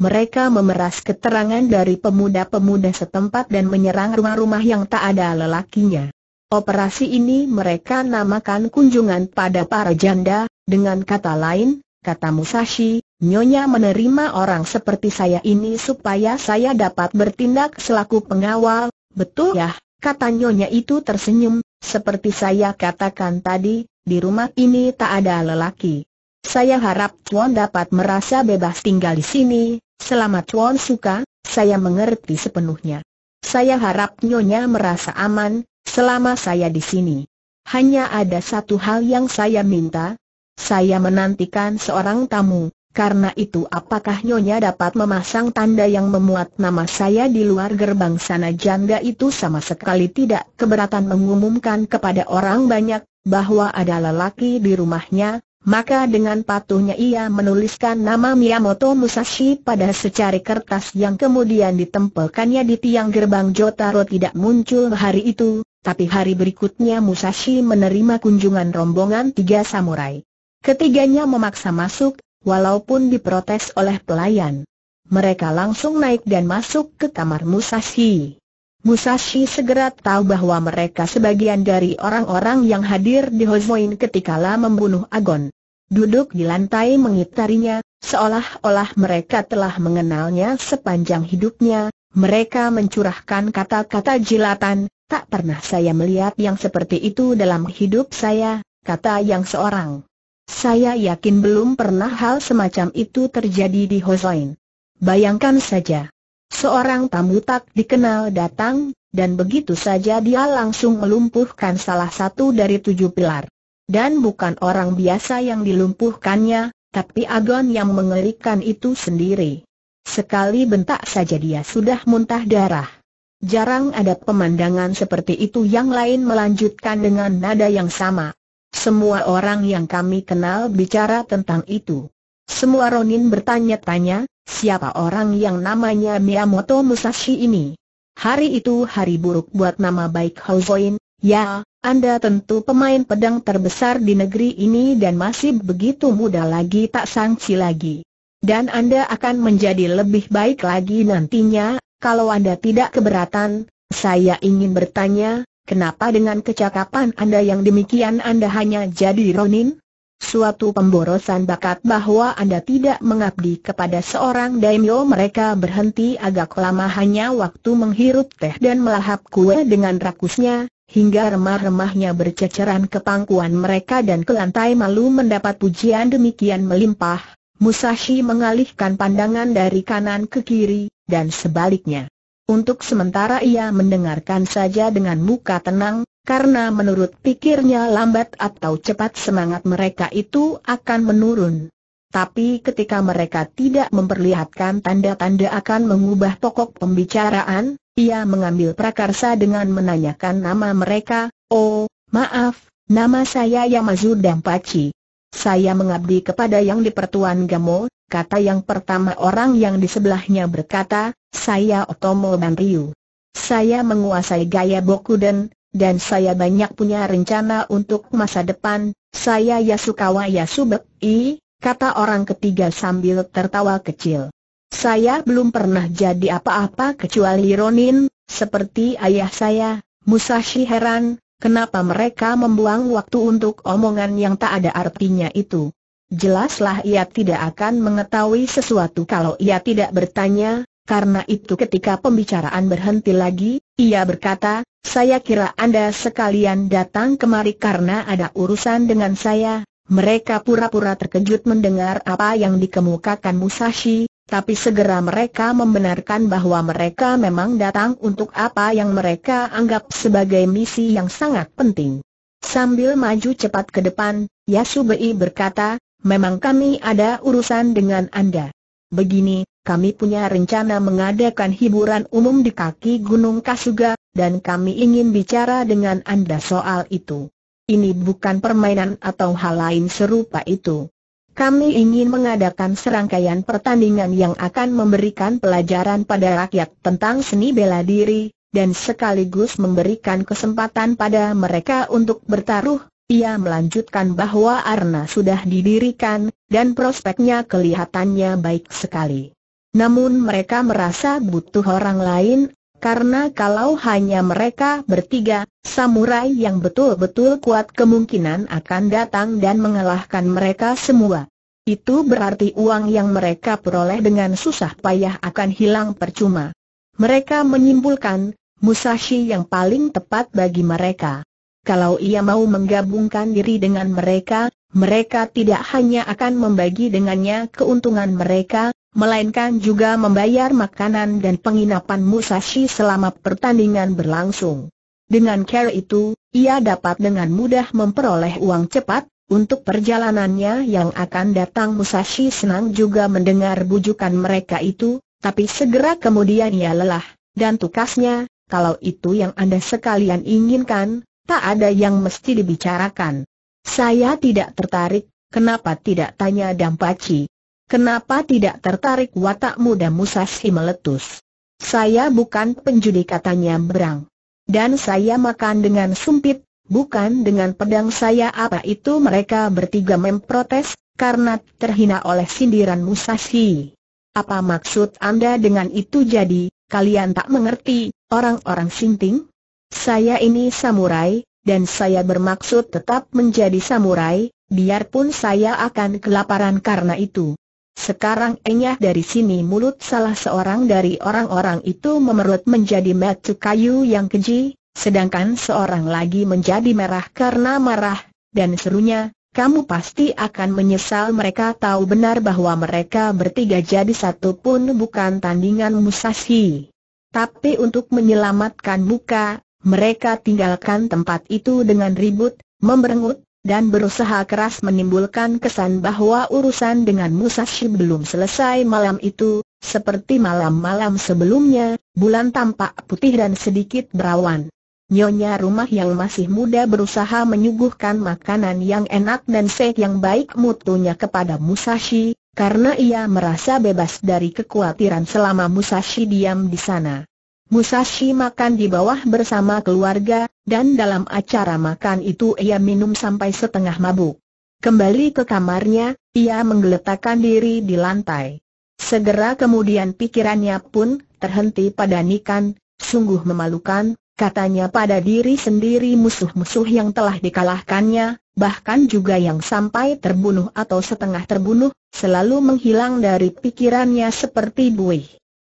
Mereka memeras keterangan dari pemuda-pemuda setempat dan menyerang rumah-rumah yang tak ada lelakinya. Operasi ini mereka namakan kunjungan pada para janda, dengan kata lain, kata Musashi, Nyonya menerima orang seperti saya ini supaya saya dapat bertindak selaku pengawal, betul ya? Kata Nyonya itu tersenyum, seperti saya katakan tadi, di rumah ini tak ada lelaki. Saya harap Tuan dapat merasa bebas tinggal di sini, selama Tuan suka, saya mengerti sepenuhnya. Saya harap Nyonya merasa aman, selama saya di sini. Hanya ada satu hal yang saya minta, saya menantikan seorang tamu, karena itu apakah Nyonya dapat memasang tanda yang memuat nama saya di luar gerbang sana janda itu sama sekali tidak keberatan mengumumkan kepada orang banyak bahwa ada lelaki di rumahnya, maka dengan patuhnya ia menuliskan nama Miyamoto Musashi pada secari kertas yang kemudian ditempelkannya di tiang gerbang Jotaro tidak muncul hari itu, tapi hari berikutnya Musashi menerima kunjungan rombongan tiga samurai. Ketiganya memaksa masuk walaupun diprotes oleh pelayan. Mereka langsung naik dan masuk ke kamar Musashi. Musashi segera tahu bahwa mereka sebagian dari orang-orang yang hadir di Hozoin La membunuh Agon. Duduk di lantai mengitarinya, seolah-olah mereka telah mengenalnya sepanjang hidupnya, mereka mencurahkan kata-kata jilatan, tak pernah saya melihat yang seperti itu dalam hidup saya, kata yang seorang. Saya yakin belum pernah hal semacam itu terjadi di Hosein. Bayangkan saja. Seorang tamu tak dikenal datang, dan begitu saja dia langsung melumpuhkan salah satu dari tujuh pilar. Dan bukan orang biasa yang dilumpuhkannya, tapi agon yang mengerikan itu sendiri. Sekali bentak saja dia sudah muntah darah. Jarang ada pemandangan seperti itu yang lain melanjutkan dengan nada yang sama. Semua orang yang kami kenal bicara tentang itu. Semua Ronin bertanya-tanya, siapa orang yang namanya Miyamoto Musashi ini? Hari itu hari buruk buat nama baik Hozoin, ya, Anda tentu pemain pedang terbesar di negeri ini dan masih begitu muda lagi tak sangsi lagi. Dan Anda akan menjadi lebih baik lagi nantinya, kalau Anda tidak keberatan, saya ingin bertanya, Kenapa dengan kecakapan Anda yang demikian Anda hanya jadi Ronin? Suatu pemborosan bakat bahwa Anda tidak mengabdi kepada seorang daimyo mereka berhenti agak lama hanya waktu menghirup teh dan melahap kue dengan rakusnya, hingga remah-remahnya berceceran ke pangkuan mereka dan ke lantai malu mendapat pujian demikian melimpah. Musashi mengalihkan pandangan dari kanan ke kiri, dan sebaliknya. Untuk sementara ia mendengarkan saja dengan muka tenang, karena menurut pikirnya lambat atau cepat semangat mereka itu akan menurun. Tapi ketika mereka tidak memperlihatkan tanda-tanda akan mengubah pokok pembicaraan, ia mengambil prakarsa dengan menanyakan nama mereka, Oh, maaf, nama saya Yamazu Dampachi. Saya mengabdi kepada yang dipertuan Pertuan Gamo, kata yang pertama orang yang di sebelahnya berkata, saya Otomo Banryu. Saya menguasai gaya Bokuden, dan saya banyak punya rencana untuk masa depan, saya Yasukawa I, kata orang ketiga sambil tertawa kecil. Saya belum pernah jadi apa-apa kecuali Ronin, seperti ayah saya, Musashi heran, kenapa mereka membuang waktu untuk omongan yang tak ada artinya itu. Jelaslah ia tidak akan mengetahui sesuatu kalau ia tidak bertanya, karena itu ketika pembicaraan berhenti lagi, ia berkata, saya kira Anda sekalian datang kemari karena ada urusan dengan saya. Mereka pura-pura terkejut mendengar apa yang dikemukakan Musashi, tapi segera mereka membenarkan bahwa mereka memang datang untuk apa yang mereka anggap sebagai misi yang sangat penting. Sambil maju cepat ke depan, Yasubei berkata, memang kami ada urusan dengan Anda. Begini, kami punya rencana mengadakan hiburan umum di kaki Gunung Kasuga, dan kami ingin bicara dengan Anda soal itu. Ini bukan permainan atau hal lain serupa itu. Kami ingin mengadakan serangkaian pertandingan yang akan memberikan pelajaran pada rakyat tentang seni bela diri, dan sekaligus memberikan kesempatan pada mereka untuk bertaruh. Ia melanjutkan bahwa Arna sudah didirikan, dan prospeknya kelihatannya baik sekali. Namun mereka merasa butuh orang lain, karena kalau hanya mereka bertiga, samurai yang betul-betul kuat kemungkinan akan datang dan mengalahkan mereka semua. Itu berarti uang yang mereka peroleh dengan susah payah akan hilang percuma. Mereka menyimpulkan, Musashi yang paling tepat bagi mereka. Kalau ia mau menggabungkan diri dengan mereka, mereka tidak hanya akan membagi dengannya keuntungan mereka, melainkan juga membayar makanan dan penginapan Musashi selama pertandingan berlangsung. Dengan cara itu, ia dapat dengan mudah memperoleh uang cepat, untuk perjalanannya yang akan datang Musashi senang juga mendengar bujukan mereka itu, tapi segera kemudian ia lelah, dan tukasnya, kalau itu yang Anda sekalian inginkan, tak ada yang mesti dibicarakan. Saya tidak tertarik, kenapa tidak tanya Dampaci? Kenapa tidak tertarik watak muda Musashi meletus? Saya bukan penjudi katanya berang. Dan saya makan dengan sumpit, bukan dengan pedang saya apa itu mereka bertiga memprotes, karena terhina oleh sindiran Musashi. Apa maksud Anda dengan itu jadi, kalian tak mengerti, orang-orang sinting? Saya ini samurai, dan saya bermaksud tetap menjadi samurai, biarpun saya akan kelaparan karena itu. Sekarang enyah dari sini mulut salah seorang dari orang-orang itu memerut menjadi metu kayu yang keji, sedangkan seorang lagi menjadi merah karena marah, dan serunya, kamu pasti akan menyesal mereka tahu benar bahwa mereka bertiga jadi satu pun bukan tandingan Musashi. Tapi untuk menyelamatkan muka, mereka tinggalkan tempat itu dengan ribut, memberengut, dan berusaha keras menimbulkan kesan bahwa urusan dengan Musashi belum selesai malam itu, seperti malam-malam sebelumnya, bulan tampak putih dan sedikit berawan. Nyonya rumah yang masih muda berusaha menyuguhkan makanan yang enak dan sek yang baik mutunya kepada Musashi, karena ia merasa bebas dari kekhawatiran selama Musashi diam di sana. Musashi makan di bawah bersama keluarga, dan dalam acara makan itu ia minum sampai setengah mabuk. Kembali ke kamarnya, ia menggeletakkan diri di lantai. Segera kemudian pikirannya pun terhenti pada Nikan, sungguh memalukan, katanya pada diri sendiri musuh-musuh yang telah dikalahkannya, bahkan juga yang sampai terbunuh atau setengah terbunuh, selalu menghilang dari pikirannya seperti buih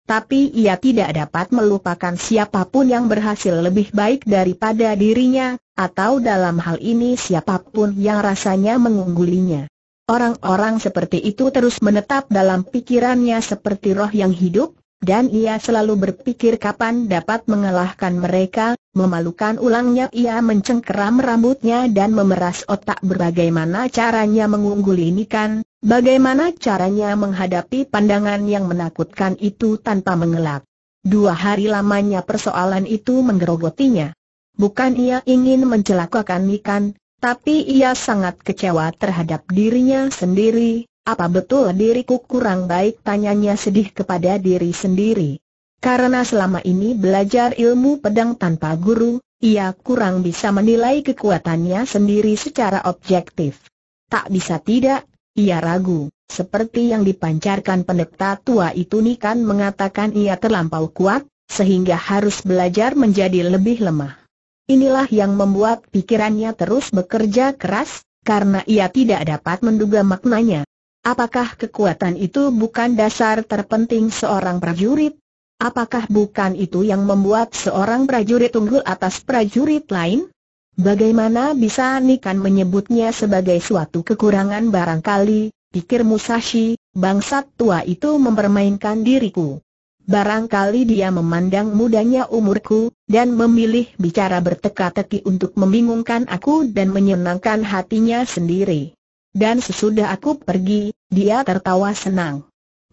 tapi ia tidak dapat melupakan siapapun yang berhasil lebih baik daripada dirinya, atau dalam hal ini siapapun yang rasanya mengunggulinya. Orang-orang seperti itu terus menetap dalam pikirannya seperti roh yang hidup, dan ia selalu berpikir kapan dapat mengalahkan mereka, memalukan ulangnya ia mencengkeram rambutnya dan memeras otak bagaimana caranya mengungguli Nikan, Bagaimana caranya menghadapi pandangan yang menakutkan itu tanpa mengelak? Dua hari lamanya persoalan itu menggerogotinya. Bukan ia ingin mencelakakan Nikan, tapi ia sangat kecewa terhadap dirinya sendiri. Apa betul diriku kurang baik tanyanya sedih kepada diri sendiri. Karena selama ini belajar ilmu pedang tanpa guru, ia kurang bisa menilai kekuatannya sendiri secara objektif. Tak bisa tidak, ia ragu, seperti yang dipancarkan pendeta tua itu Nikan mengatakan ia terlampau kuat, sehingga harus belajar menjadi lebih lemah. Inilah yang membuat pikirannya terus bekerja keras, karena ia tidak dapat menduga maknanya. Apakah kekuatan itu bukan dasar terpenting seorang prajurit? Apakah bukan itu yang membuat seorang prajurit unggul atas prajurit lain? Bagaimana bisa Nikan menyebutnya sebagai suatu kekurangan barangkali, pikir Musashi, bangsat tua itu mempermainkan diriku. Barangkali dia memandang mudanya umurku, dan memilih bicara berteka-teki untuk membingungkan aku dan menyenangkan hatinya sendiri. Dan sesudah aku pergi, dia tertawa senang.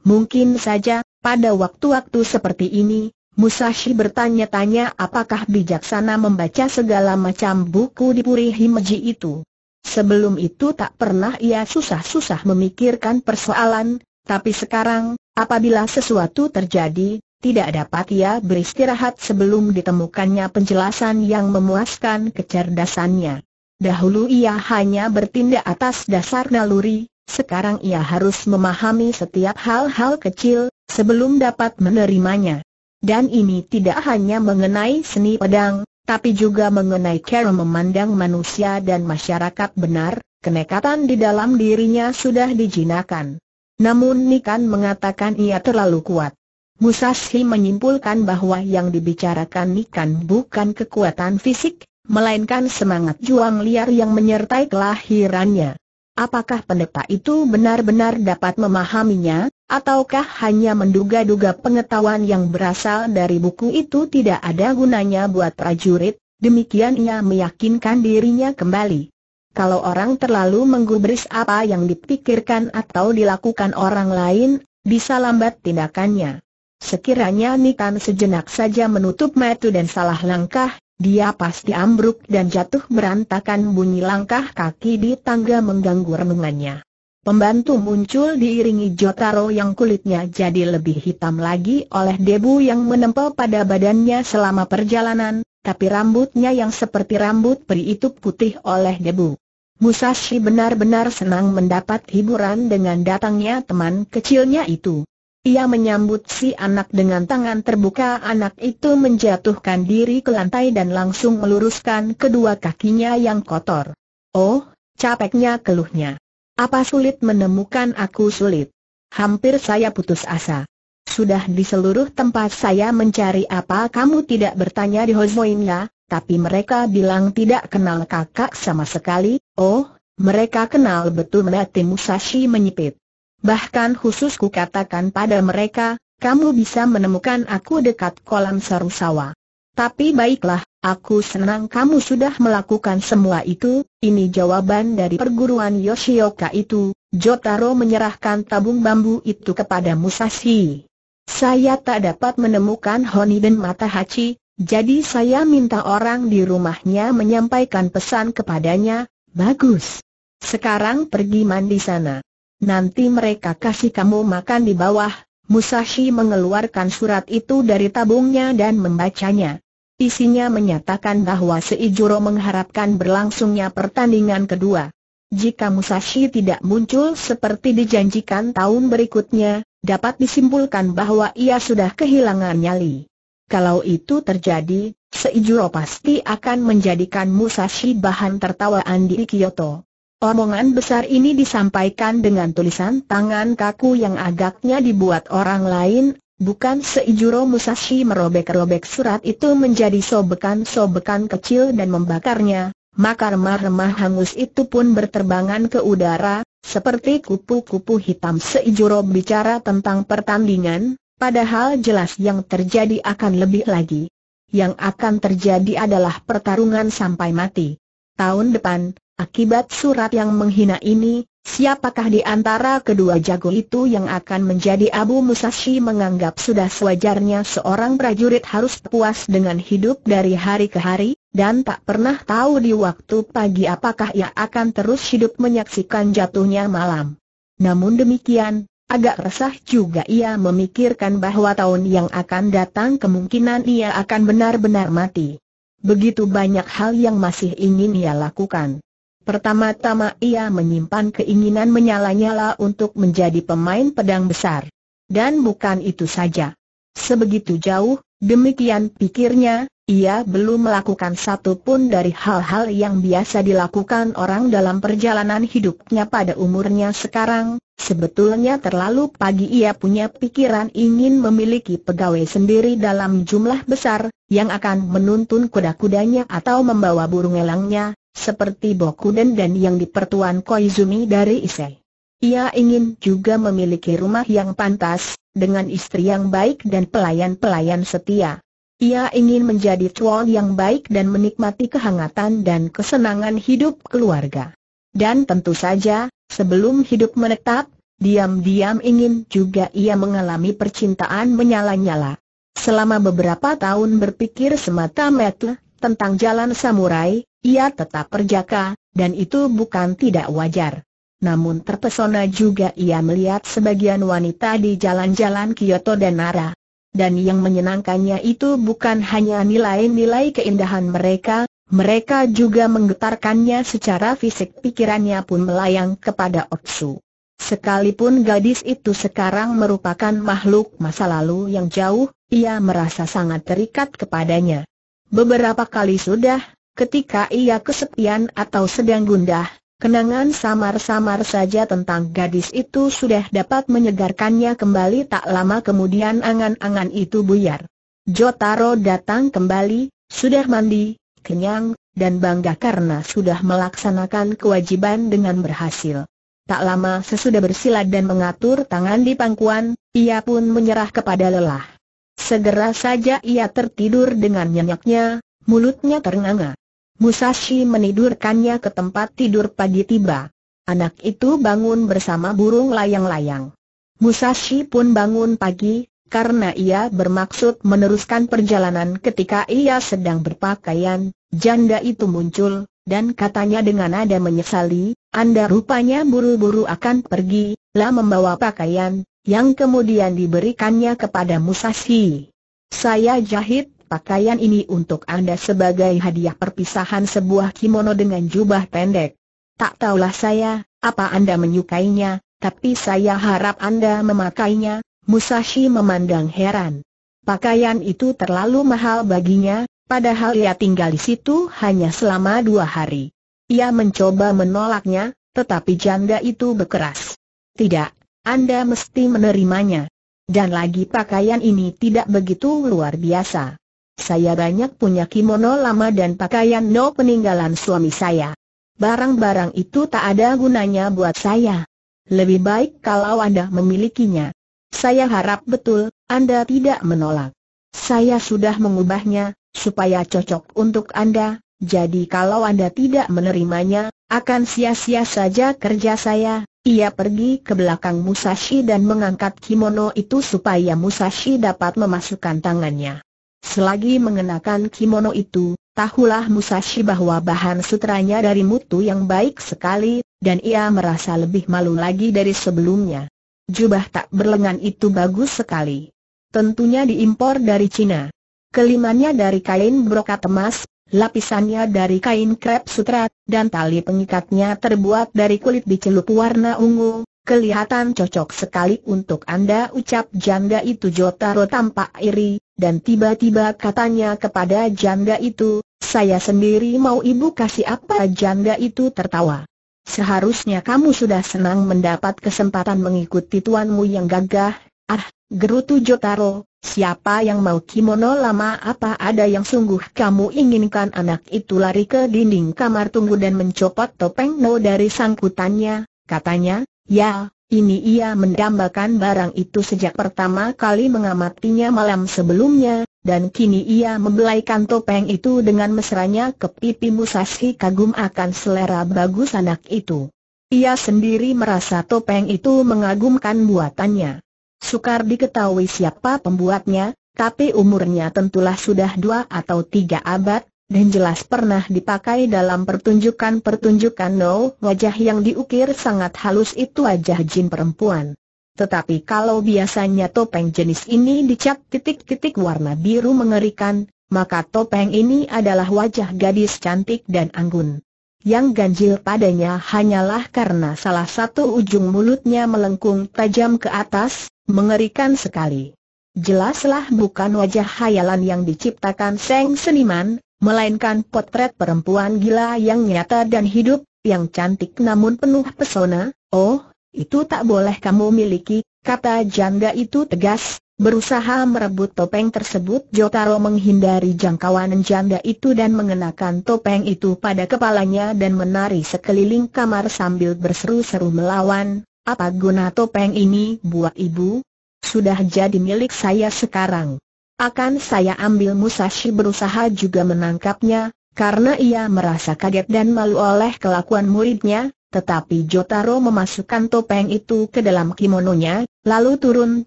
Mungkin saja, pada waktu-waktu seperti ini, Musashi bertanya-tanya apakah bijaksana membaca segala macam buku di Puri Himeji itu. Sebelum itu tak pernah ia susah-susah memikirkan persoalan, tapi sekarang, apabila sesuatu terjadi, tidak dapat ia beristirahat sebelum ditemukannya penjelasan yang memuaskan kecerdasannya. Dahulu ia hanya bertindak atas dasar naluri, sekarang ia harus memahami setiap hal-hal kecil, sebelum dapat menerimanya. Dan ini tidak hanya mengenai seni pedang, tapi juga mengenai cara memandang manusia dan masyarakat benar, kenekatan di dalam dirinya sudah dijinakan. Namun Nikan mengatakan ia terlalu kuat. Musashi menyimpulkan bahwa yang dibicarakan Nikan bukan kekuatan fisik, melainkan semangat juang liar yang menyertai kelahirannya. Apakah pendeta itu benar-benar dapat memahaminya? Ataukah hanya menduga-duga pengetahuan yang berasal dari buku itu tidak ada gunanya buat prajurit, demikian ia meyakinkan dirinya kembali. Kalau orang terlalu menggubris apa yang dipikirkan atau dilakukan orang lain, bisa lambat tindakannya. Sekiranya Nikan sejenak saja menutup metu dan salah langkah, dia pasti ambruk dan jatuh berantakan bunyi langkah kaki di tangga mengganggu renungannya. Pembantu muncul diiringi Jotaro yang kulitnya jadi lebih hitam lagi oleh debu yang menempel pada badannya selama perjalanan, tapi rambutnya yang seperti rambut peri itu putih oleh debu. Musashi benar-benar senang mendapat hiburan dengan datangnya teman kecilnya itu. Ia menyambut si anak dengan tangan terbuka anak itu menjatuhkan diri ke lantai dan langsung meluruskan kedua kakinya yang kotor. Oh, capeknya keluhnya. Apa sulit menemukan aku sulit? Hampir saya putus asa. Sudah di seluruh tempat saya mencari apa kamu tidak bertanya di hozmoinya, tapi mereka bilang tidak kenal kakak sama sekali, oh, mereka kenal betul Melati Musashi menyipit. Bahkan khusus katakan pada mereka, kamu bisa menemukan aku dekat kolam sarusawa. Tapi baiklah, aku senang kamu sudah melakukan semua itu, ini jawaban dari perguruan Yoshioka itu, Jotaro menyerahkan tabung bambu itu kepada Musashi. Saya tak dapat menemukan Honi dan Matahachi, jadi saya minta orang di rumahnya menyampaikan pesan kepadanya, bagus. Sekarang pergi mandi sana. Nanti mereka kasih kamu makan di bawah, Musashi mengeluarkan surat itu dari tabungnya dan membacanya isinya menyatakan bahwa Seijuro mengharapkan berlangsungnya pertandingan kedua. Jika Musashi tidak muncul seperti dijanjikan tahun berikutnya, dapat disimpulkan bahwa ia sudah kehilangan nyali. Kalau itu terjadi, Seijuro pasti akan menjadikan Musashi bahan tertawaan di Kyoto. Omongan besar ini disampaikan dengan tulisan tangan kaku yang agaknya dibuat orang lain Bukan Seijuro Musashi merobek-robek surat itu menjadi sobekan-sobekan kecil dan membakarnya, maka remah-remah hangus itu pun berterbangan ke udara, seperti kupu-kupu hitam Seijuro bicara tentang pertandingan, padahal jelas yang terjadi akan lebih lagi. Yang akan terjadi adalah pertarungan sampai mati. Tahun depan, akibat surat yang menghina ini, Siapakah di antara kedua jago itu yang akan menjadi Abu Musashi menganggap sudah sewajarnya seorang prajurit harus puas dengan hidup dari hari ke hari, dan tak pernah tahu di waktu pagi apakah ia akan terus hidup menyaksikan jatuhnya malam. Namun demikian, agak resah juga ia memikirkan bahwa tahun yang akan datang kemungkinan ia akan benar-benar mati. Begitu banyak hal yang masih ingin ia lakukan. Pertama-tama ia menyimpan keinginan menyala-nyala untuk menjadi pemain pedang besar. Dan bukan itu saja. Sebegitu jauh, demikian pikirnya, ia belum melakukan satu pun dari hal-hal yang biasa dilakukan orang dalam perjalanan hidupnya pada umurnya sekarang, sebetulnya terlalu pagi ia punya pikiran ingin memiliki pegawai sendiri dalam jumlah besar, yang akan menuntun kuda-kudanya atau membawa burung elangnya, seperti Bokuden dan yang dipertuan Koizumi dari Ise. Ia ingin juga memiliki rumah yang pantas, dengan istri yang baik dan pelayan-pelayan setia. Ia ingin menjadi cuan yang baik dan menikmati kehangatan dan kesenangan hidup keluarga. Dan tentu saja, sebelum hidup menetap, diam-diam ingin juga ia mengalami percintaan menyala-nyala. Selama beberapa tahun berpikir semata-mata tentang jalan samurai, ia tetap perjaka, dan itu bukan tidak wajar. Namun terpesona juga ia melihat sebagian wanita di jalan-jalan Kyoto dan Nara dan yang menyenangkannya itu bukan hanya nilai-nilai keindahan mereka, mereka juga menggetarkannya secara fisik pikirannya pun melayang kepada Otsu. Sekalipun gadis itu sekarang merupakan makhluk masa lalu yang jauh, ia merasa sangat terikat kepadanya. Beberapa kali sudah, ketika ia kesepian atau sedang gundah, Kenangan samar-samar saja tentang gadis itu sudah dapat menyegarkannya kembali tak lama kemudian angan-angan itu buyar. Jotaro datang kembali, sudah mandi, kenyang, dan bangga karena sudah melaksanakan kewajiban dengan berhasil. Tak lama sesudah bersilat dan mengatur tangan di pangkuan, ia pun menyerah kepada lelah. Segera saja ia tertidur dengan nyenyaknya, mulutnya ternganga. Musashi menidurkannya ke tempat tidur pagi tiba. Anak itu bangun bersama burung layang-layang. Musashi pun bangun pagi, karena ia bermaksud meneruskan perjalanan ketika ia sedang berpakaian, janda itu muncul, dan katanya dengan nada menyesali, Anda rupanya buru-buru akan pergi, lah membawa pakaian, yang kemudian diberikannya kepada Musashi. Saya jahit, pakaian ini untuk Anda sebagai hadiah perpisahan sebuah kimono dengan jubah pendek. Tak tahulah saya, apa Anda menyukainya, tapi saya harap Anda memakainya, Musashi memandang heran. Pakaian itu terlalu mahal baginya, padahal ia tinggal di situ hanya selama dua hari. Ia mencoba menolaknya, tetapi janda itu berkeras. Tidak, Anda mesti menerimanya. Dan lagi pakaian ini tidak begitu luar biasa. Saya banyak punya kimono lama dan pakaian no peninggalan suami saya. Barang-barang itu tak ada gunanya buat saya. Lebih baik kalau Anda memilikinya. Saya harap betul, Anda tidak menolak. Saya sudah mengubahnya, supaya cocok untuk Anda, jadi kalau Anda tidak menerimanya, akan sia-sia saja kerja saya. Ia pergi ke belakang Musashi dan mengangkat kimono itu supaya Musashi dapat memasukkan tangannya. Selagi mengenakan kimono itu, tahulah Musashi bahwa bahan sutranya dari mutu yang baik sekali, dan ia merasa lebih malu lagi dari sebelumnya. Jubah tak berlengan itu bagus sekali. Tentunya diimpor dari Cina. Kelimanya dari kain brokat emas, lapisannya dari kain krep sutra, dan tali pengikatnya terbuat dari kulit dicelup warna ungu, Kelihatan cocok sekali untuk Anda ucap janda itu Jotaro tampak iri, dan tiba-tiba katanya kepada janda itu, saya sendiri mau ibu kasih apa janda itu tertawa. Seharusnya kamu sudah senang mendapat kesempatan mengikuti tuanmu yang gagah, ah, gerutu Jotaro, siapa yang mau kimono lama apa ada yang sungguh kamu inginkan anak itu lari ke dinding kamar tunggu dan mencopot topeng no dari sangkutannya, katanya, ya, ini ia mendambakan barang itu sejak pertama kali mengamatinya malam sebelumnya, dan kini ia membelaikan topeng itu dengan mesranya ke pipi Musashi kagum akan selera bagus anak itu. Ia sendiri merasa topeng itu mengagumkan buatannya. Sukar diketahui siapa pembuatnya, tapi umurnya tentulah sudah dua atau tiga abad, dan jelas pernah dipakai dalam pertunjukan-pertunjukan No, wajah yang diukir sangat halus itu wajah jin perempuan. Tetapi kalau biasanya topeng jenis ini dicat titik-titik warna biru mengerikan, maka topeng ini adalah wajah gadis cantik dan anggun. Yang ganjil padanya hanyalah karena salah satu ujung mulutnya melengkung tajam ke atas, mengerikan sekali. Jelaslah bukan wajah hayalan yang diciptakan Seng Seniman, melainkan potret perempuan gila yang nyata dan hidup, yang cantik namun penuh pesona, oh, itu tak boleh kamu miliki, kata janda itu tegas, berusaha merebut topeng tersebut Jotaro menghindari jangkauan janda itu dan mengenakan topeng itu pada kepalanya dan menari sekeliling kamar sambil berseru-seru melawan, apa guna topeng ini buat ibu? Sudah jadi milik saya sekarang. Akan saya ambil Musashi berusaha juga menangkapnya, karena ia merasa kaget dan malu oleh kelakuan muridnya, tetapi Jotaro memasukkan topeng itu ke dalam kimononya, lalu turun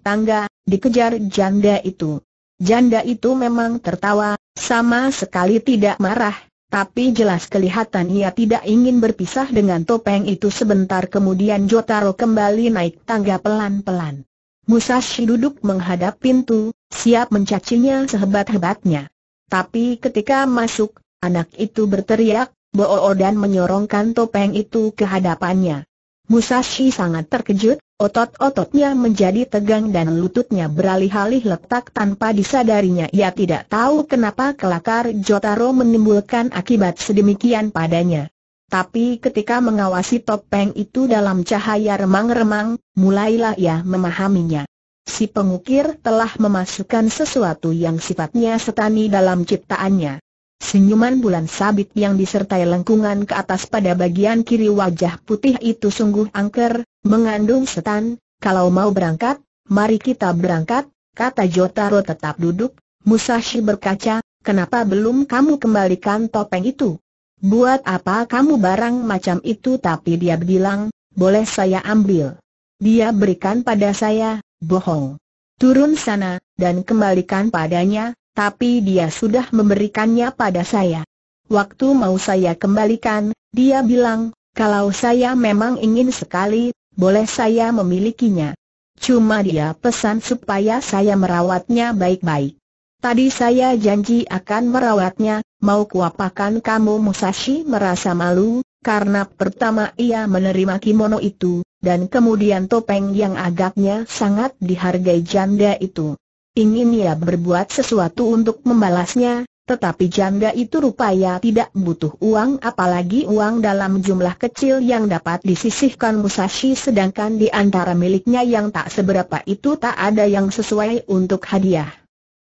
tangga, dikejar janda itu. Janda itu memang tertawa, sama sekali tidak marah, tapi jelas kelihatan ia tidak ingin berpisah dengan topeng itu sebentar kemudian Jotaro kembali naik tangga pelan-pelan. Musashi duduk menghadap pintu, siap mencacinya sehebat-hebatnya. Tapi ketika masuk, anak itu berteriak, Boo dan menyorongkan topeng itu ke hadapannya. Musashi sangat terkejut, otot-ototnya menjadi tegang dan lututnya beralih-alih letak tanpa disadarinya ia tidak tahu kenapa kelakar Jotaro menimbulkan akibat sedemikian padanya. Tapi ketika mengawasi topeng itu dalam cahaya remang-remang, mulailah ia memahaminya. Si pengukir telah memasukkan sesuatu yang sifatnya setani dalam ciptaannya. Senyuman bulan sabit yang disertai lengkungan ke atas pada bagian kiri wajah putih itu sungguh angker, mengandung setan, kalau mau berangkat, mari kita berangkat, kata Jotaro tetap duduk, Musashi berkaca, kenapa belum kamu kembalikan topeng itu? Buat apa kamu barang macam itu tapi dia bilang, boleh saya ambil. Dia berikan pada saya, bohong. Turun sana, dan kembalikan padanya, tapi dia sudah memberikannya pada saya. Waktu mau saya kembalikan, dia bilang, kalau saya memang ingin sekali, boleh saya memilikinya. Cuma dia pesan supaya saya merawatnya baik-baik. Tadi saya janji akan merawatnya, mau kuapakan kamu Musashi merasa malu, karena pertama ia menerima kimono itu, dan kemudian topeng yang agaknya sangat dihargai janda itu. Ingin ia berbuat sesuatu untuk membalasnya, tetapi janda itu rupanya tidak butuh uang apalagi uang dalam jumlah kecil yang dapat disisihkan Musashi sedangkan di antara miliknya yang tak seberapa itu tak ada yang sesuai untuk hadiah.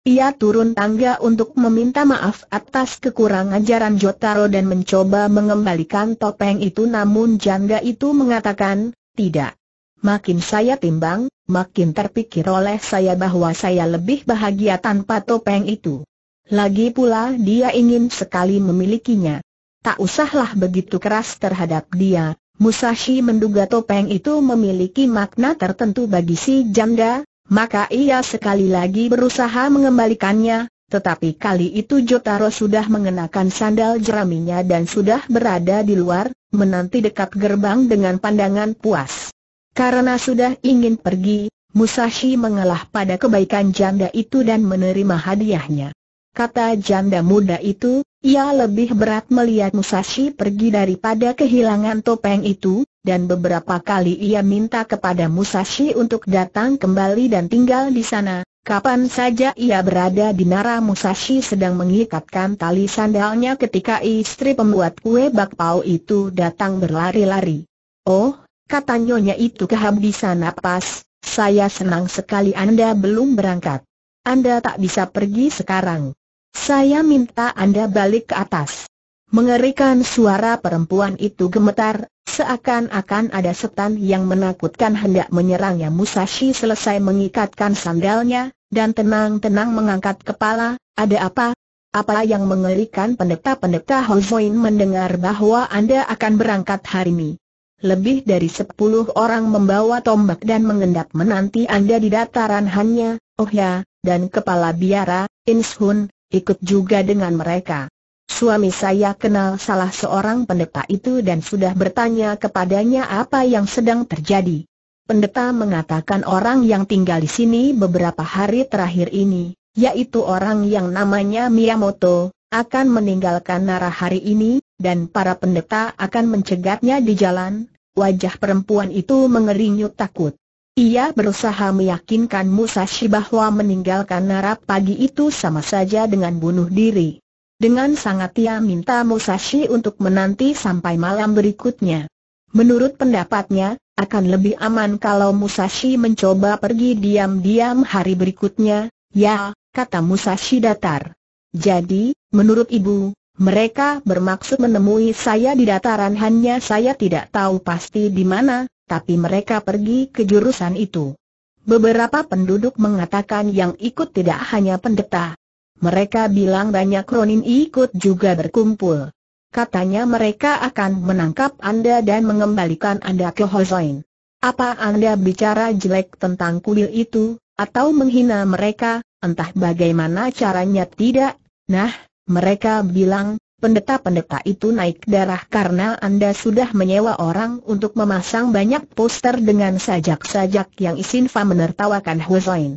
Ia turun tangga untuk meminta maaf atas kekurangan ajaran Jotaro dan mencoba mengembalikan topeng itu namun janda itu mengatakan, tidak. Makin saya timbang, makin terpikir oleh saya bahwa saya lebih bahagia tanpa topeng itu. Lagi pula dia ingin sekali memilikinya. Tak usahlah begitu keras terhadap dia, Musashi menduga topeng itu memiliki makna tertentu bagi si janda, maka ia sekali lagi berusaha mengembalikannya, tetapi kali itu Jotaro sudah mengenakan sandal jeraminya dan sudah berada di luar, menanti dekat gerbang dengan pandangan puas. Karena sudah ingin pergi, Musashi mengalah pada kebaikan janda itu dan menerima hadiahnya. Kata janda muda itu, ia lebih berat melihat Musashi pergi daripada kehilangan topeng itu, dan beberapa kali ia minta kepada Musashi untuk datang kembali dan tinggal di sana. Kapan saja ia berada di Nara Musashi sedang mengikatkan tali sandalnya ketika istri pembuat kue bakpao itu datang berlari-lari. Oh, kata nyonya itu kehabisan napas, saya senang sekali Anda belum berangkat. Anda tak bisa pergi sekarang. Saya minta Anda balik ke atas. Mengerikan suara perempuan itu gemetar, Seakan-akan ada setan yang menakutkan hendak menyerangnya Musashi selesai mengikatkan sandalnya, dan tenang-tenang mengangkat kepala, ada apa? Apa yang mengerikan pendeta-pendeta Hozoin mendengar bahwa Anda akan berangkat hari ini? Lebih dari sepuluh orang membawa tombak dan mengendap menanti Anda di dataran hanya, oh ya, dan kepala biara, Inshun, ikut juga dengan mereka. Suami saya kenal salah seorang pendeta itu dan sudah bertanya kepadanya apa yang sedang terjadi. Pendeta mengatakan orang yang tinggal di sini beberapa hari terakhir ini, yaitu orang yang namanya Miyamoto, akan meninggalkan Nara hari ini, dan para pendeta akan mencegatnya di jalan. Wajah perempuan itu mengerinyut takut. Ia berusaha meyakinkan Musashi bahwa meninggalkan Nara pagi itu sama saja dengan bunuh diri. Dengan sangat ia minta Musashi untuk menanti sampai malam berikutnya. Menurut pendapatnya, akan lebih aman kalau Musashi mencoba pergi diam-diam hari berikutnya, ya, kata Musashi datar. Jadi, menurut ibu, mereka bermaksud menemui saya di dataran hanya saya tidak tahu pasti di mana, tapi mereka pergi ke jurusan itu. Beberapa penduduk mengatakan yang ikut tidak hanya pendeta, mereka bilang banyak Ronin ikut juga berkumpul. Katanya mereka akan menangkap Anda dan mengembalikan Anda ke Hozoin. Apa Anda bicara jelek tentang kuil itu, atau menghina mereka, entah bagaimana caranya tidak? Nah, mereka bilang, pendeta-pendeta itu naik darah karena Anda sudah menyewa orang untuk memasang banyak poster dengan sajak-sajak yang isinfa menertawakan Hozoin.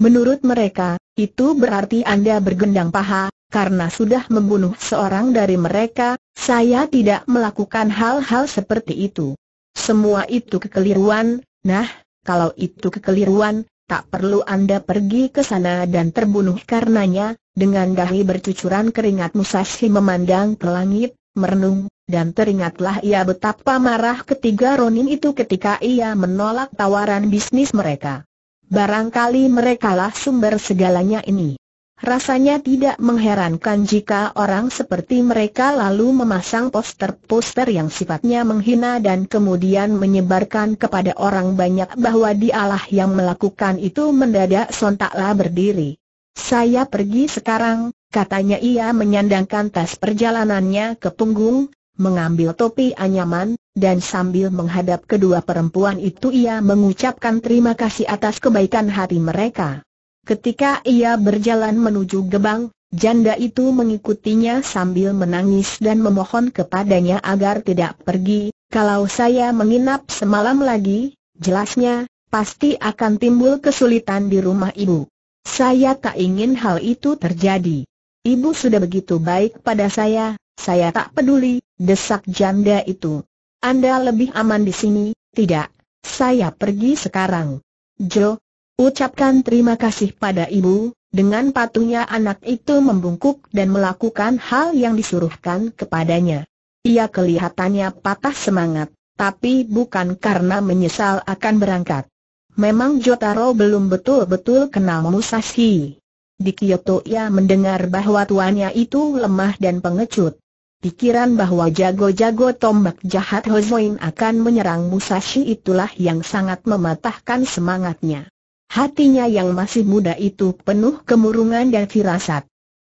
Menurut mereka, itu berarti Anda bergendang paha, karena sudah membunuh seorang dari mereka, saya tidak melakukan hal-hal seperti itu. Semua itu kekeliruan, nah, kalau itu kekeliruan, tak perlu Anda pergi ke sana dan terbunuh karenanya, dengan dahi bercucuran keringat Musashi memandang ke langit, merenung, dan teringatlah ia betapa marah ketiga Ronin itu ketika ia menolak tawaran bisnis mereka barangkali merekalah sumber segalanya ini. Rasanya tidak mengherankan jika orang seperti mereka lalu memasang poster-poster yang sifatnya menghina dan kemudian menyebarkan kepada orang banyak bahwa dialah yang melakukan itu mendadak sontaklah berdiri. Saya pergi sekarang, katanya ia menyandangkan tas perjalanannya ke punggung, mengambil topi anyaman, dan sambil menghadap kedua perempuan itu ia mengucapkan terima kasih atas kebaikan hati mereka. Ketika ia berjalan menuju gebang, janda itu mengikutinya sambil menangis dan memohon kepadanya agar tidak pergi, kalau saya menginap semalam lagi, jelasnya, pasti akan timbul kesulitan di rumah ibu. Saya tak ingin hal itu terjadi. Ibu sudah begitu baik pada saya, saya tak peduli, desak janda itu. Anda lebih aman di sini, tidak? Saya pergi sekarang. Jo, ucapkan terima kasih pada ibu, dengan patuhnya anak itu membungkuk dan melakukan hal yang disuruhkan kepadanya. Ia kelihatannya patah semangat, tapi bukan karena menyesal akan berangkat. Memang Jotaro belum betul-betul kenal Musashi. Di Kyoto ia mendengar bahwa tuannya itu lemah dan pengecut. Pikiran bahwa jago-jago tombak jahat Hozoin akan menyerang Musashi itulah yang sangat mematahkan semangatnya. Hatinya yang masih muda itu penuh kemurungan dan firasat.